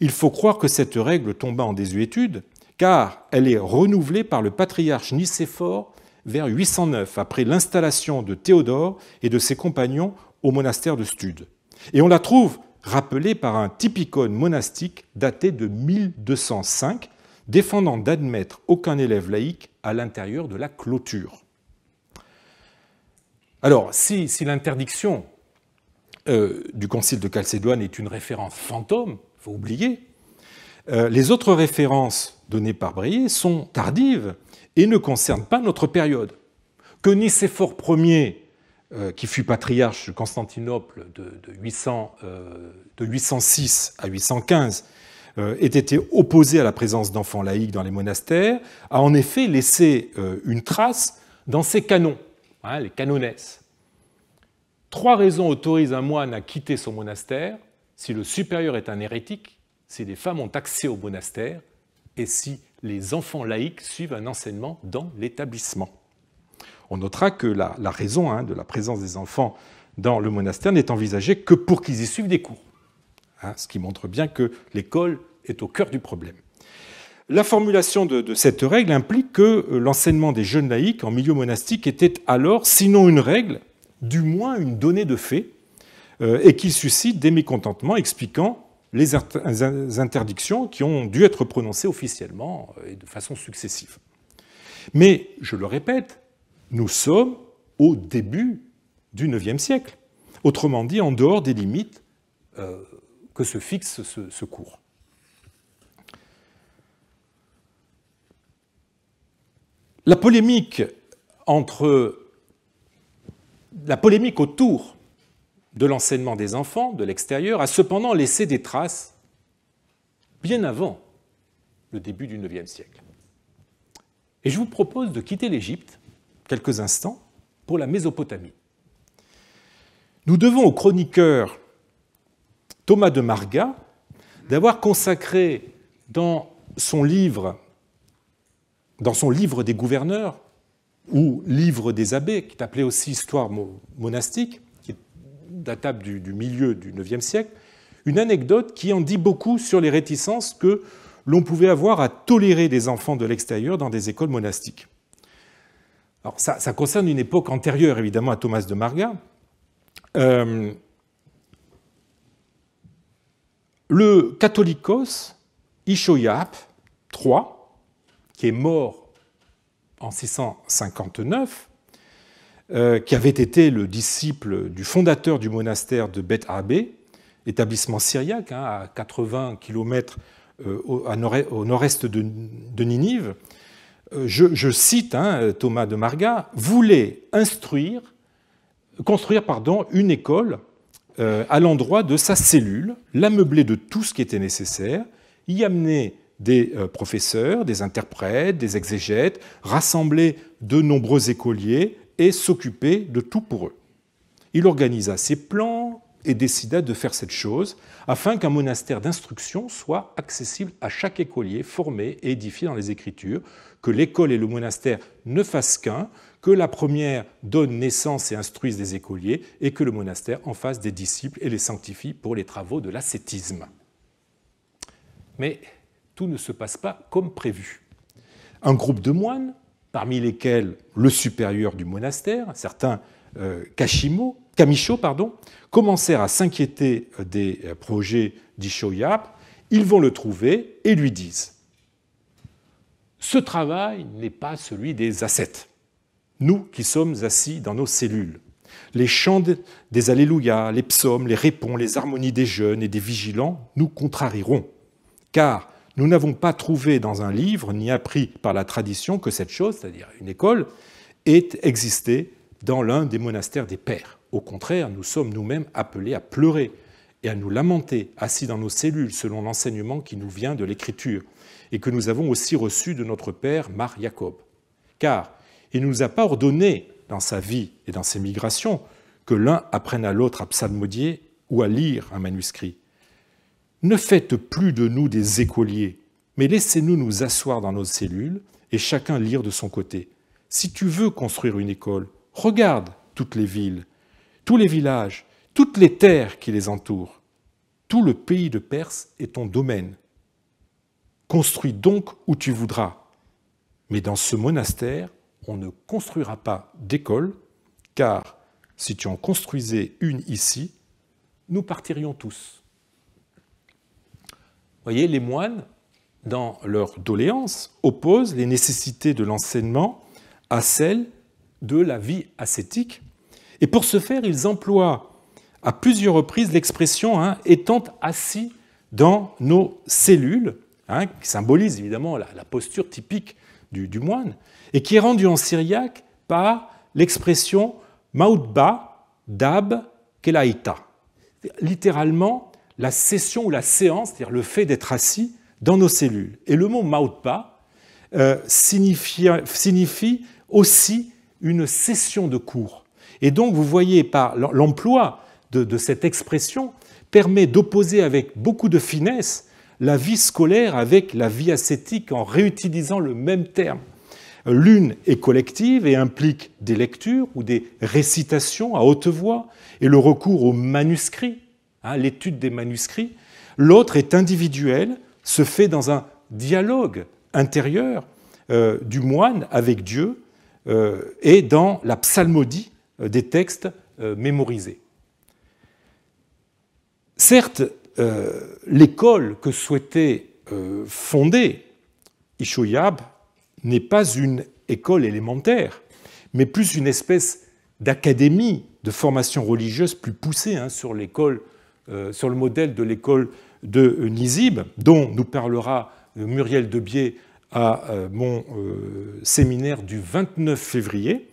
Il faut croire que cette règle tomba en désuétude, car elle est renouvelée par le patriarche nicéphore vers 809, après l'installation de Théodore et de ses compagnons au monastère de Stude. Et on la trouve rappelée par un typicone monastique daté de 1205, défendant d'admettre aucun élève laïque à l'intérieur de la clôture. Alors, si, l'interdiction euh, du Concile de Chalcédoine est une référence fantôme, il faut oublier, euh, les autres références données par Breillet sont tardives et ne concernent pas notre période. Que Nicéphore Ier, euh, qui fut patriarche de Constantinople de 806 à 815, euh, ait été opposé à la présence d'enfants laïcs dans les monastères, a en effet laissé euh, une trace dans ses canons, hein, les canonesses. Trois raisons autorisent un moine à quitter son monastère si le supérieur est un hérétique, si les femmes ont accès au monastère et si les enfants laïcs suivent un enseignement dans l'établissement. On notera que la, raison hein, de la présence des enfants dans le monastère n'est envisagée que pour qu'ils y suivent des cours. Hein, ce qui montre bien que l'école est au cœur du problème. La formulation de, cette règle implique que euh, l'enseignement des jeunes laïcs en milieu monastique était alors, sinon une règle, du moins une donnée de fait, euh, et qu'il suscite des mécontentements expliquant les interdictions qui ont dû être prononcées officiellement euh, et de façon successive. Mais, je le répète, nous sommes au début du IXe siècle, autrement dit en dehors des limites que se fixe ce, cours. La polémique entre la polémique autour de l'enseignement des enfants de l'extérieur a cependant laissé des traces bien avant le début du IXe siècle. Et je vous propose de quitter l'Égypte quelques instants pour la Mésopotamie. Nous devons aux chroniqueurs Thomas de Marga d'avoir consacré dans son livre, dans son livre des gouverneurs, ou livre des abbés, qui est appelé aussi Histoire monastique, qui est datable du, milieu du IXe siècle, une anecdote qui en dit beaucoup sur les réticences que l'on pouvait avoir à tolérer des enfants de l'extérieur dans des écoles monastiques. Alors ça, concerne une époque antérieure évidemment à Thomas de Marga, euh, le catholicos Ishoyap III, qui est mort en 659, euh, qui avait été le disciple du fondateur du monastère de Beth abe établissement syriaque hein, à 80 km euh, au, nord-est de, Ninive, euh, je, cite hein, Thomas de Marga, voulait instruire, construire pardon, une école euh, à l'endroit de sa cellule, l'ameubler de tout ce qui était nécessaire, y amener des euh, professeurs, des interprètes, des exégètes, rassembler de nombreux écoliers et s'occuper de tout pour eux. Il organisa ses plans et décida de faire cette chose afin qu'un monastère d'instruction soit accessible à chaque écolier formé et édifié dans les Écritures, que l'école et le monastère ne fassent qu'un, que la première donne naissance et instruise des écoliers, et que le monastère en fasse des disciples et les sanctifie pour les travaux de l'ascétisme. Mais tout ne se passe pas comme prévu. Un groupe de moines, parmi lesquels le supérieur du monastère, certains euh, Kashimo, Kamisho, pardon, commencèrent à s'inquiéter euh, des euh, projets d'Ishoyap, ils vont le trouver et lui disent Ce travail n'est pas celui des ascètes nous qui sommes assis dans nos cellules. Les chants des Alléluia, les psaumes, les répons, les harmonies des jeunes et des vigilants nous contrarieront, car nous n'avons pas trouvé dans un livre ni appris par la tradition que cette chose, c'est-à-dire une école, ait existé dans l'un des monastères des pères. Au contraire, nous sommes nous-mêmes appelés à pleurer et à nous lamenter, assis dans nos cellules, selon l'enseignement qui nous vient de l'Écriture, et que nous avons aussi reçu de notre Père Mar Jacob. Car il ne nous a pas ordonné dans sa vie et dans ses migrations que l'un apprenne à l'autre à psalmodier ou à lire un manuscrit. Ne faites plus de nous des écoliers, mais laissez-nous nous asseoir dans nos cellules et chacun lire de son côté. Si tu veux construire une école, regarde toutes les villes, tous les villages, toutes les terres qui les entourent. Tout le pays de Perse est ton domaine. Construis donc où tu voudras. Mais dans ce monastère, on ne construira pas d'école, car si tu en construisais une ici, nous partirions tous. Voyez, les moines, dans leur doléance, opposent les nécessités de l'enseignement à celles de la vie ascétique. Et pour ce faire, ils emploient à plusieurs reprises l'expression hein, étant assis dans nos cellules, hein, qui symbolise évidemment la, posture typique du moine et qui est rendu en syriaque par l'expression maoutba Dab Kelaïta. Littéralement, la session ou la séance, c'est-à-dire le fait d'être assis dans nos cellules. Et le mot mautba euh, signifie, aussi une session de cours. Et donc, vous voyez par l'emploi de, cette expression permet d'opposer avec beaucoup de finesse la vie scolaire avec la vie ascétique en réutilisant le même terme. L'une est collective et implique des lectures ou des récitations à haute voix et le recours aux manuscrits, à hein, l'étude des manuscrits. L'autre est individuelle, se fait dans un dialogue intérieur euh, du moine avec Dieu euh, et dans la psalmodie euh, des textes mémorisés. Certes, l'école que souhaitait fonder Ishoyab n'est pas une école élémentaire, mais plus une espèce d'académie de formation religieuse plus poussée hein, sur l'école, euh, sur le modèle de l'école de euh, Nisib, dont nous parlera euh, Muriel Debier à mon séminaire du 29 février.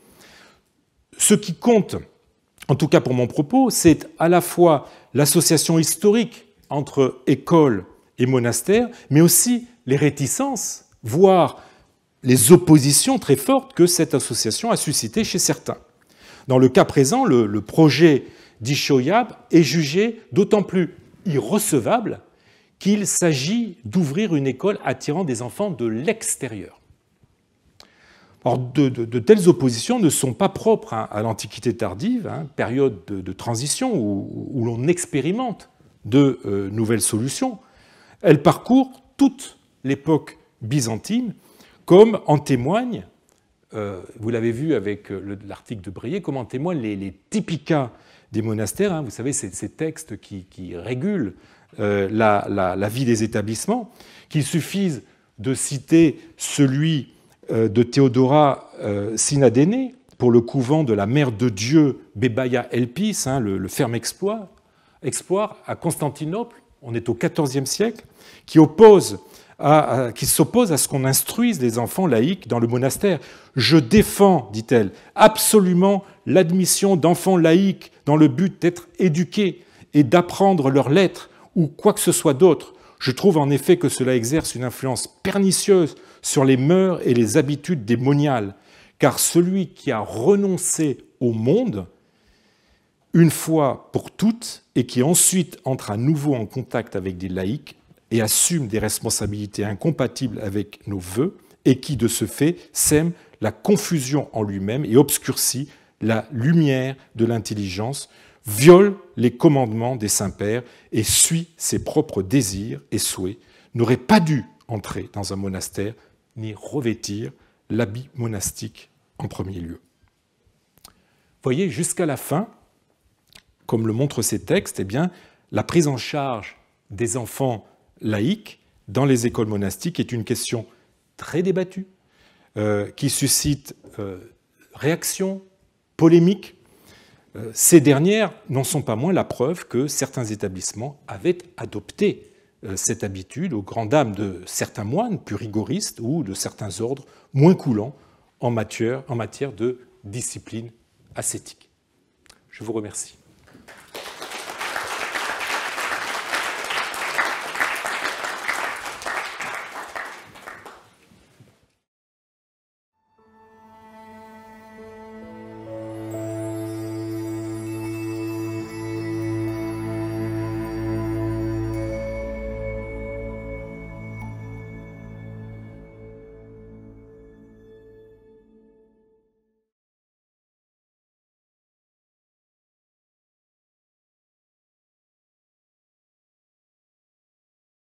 Ce qui compte, en tout cas pour mon propos, c'est à la fois l'association historique entre école et monastère, mais aussi les réticences, voire les oppositions très fortes que cette association a suscité chez certains. Dans le cas présent, le, projet d'Ishoyab est jugé d'autant plus irrecevable qu'il s'agit d'ouvrir une école attirant des enfants de l'extérieur. Or, de, telles oppositions ne sont pas propres à l'Antiquité tardive, hein, période de, transition où, l'on expérimente de euh, nouvelles solutions. Elles parcourent toute l'époque byzantine comme en témoigne, euh, vous l'avez vu avec euh, l'article de Brié, comme en témoignent les, les des monastères, hein. vous savez, ces, textes qui, régulent euh, la, vie des établissements, qu'il suffise de citer celui de Théodora Sinadéné pour le couvent de la Mère de Dieu Bebaya Elpis, hein, le, ferme exploit à Constantinople, on est au XIVe siècle, qui oppose qui s'oppose à ce qu'on instruise les enfants laïcs dans le monastère. Je défends, dit-elle, absolument l'admission d'enfants laïcs dans le but d'être éduqués et d'apprendre leurs lettres ou quoi que ce soit d'autre. Je trouve en effet que cela exerce une influence pernicieuse sur les mœurs et les habitudes démoniales, car celui qui a renoncé au monde, une fois pour toutes, et qui ensuite entre à nouveau en contact avec des laïcs, et assume des responsabilités incompatibles avec nos vœux et qui, de ce fait, sème la confusion en lui-même et obscurcit la lumière de l'intelligence, viole les commandements des saints-pères et suit ses propres désirs et souhaits, n'aurait pas dû entrer dans un monastère ni revêtir l'habit monastique en premier lieu. Voyez, jusqu'à la fin, comme le montrent ces textes, eh bien, la prise en charge des enfants laïque dans les écoles monastiques est une question très débattue, euh, qui suscite euh, réaction réactions, polémiques. Euh, ces dernières n'en sont pas moins la preuve que certains établissements avaient adopté cette habitude aux grandes dames de certains moines plus rigoristes ou de certains ordres moins coulants en matière de discipline ascétique. Je vous remercie.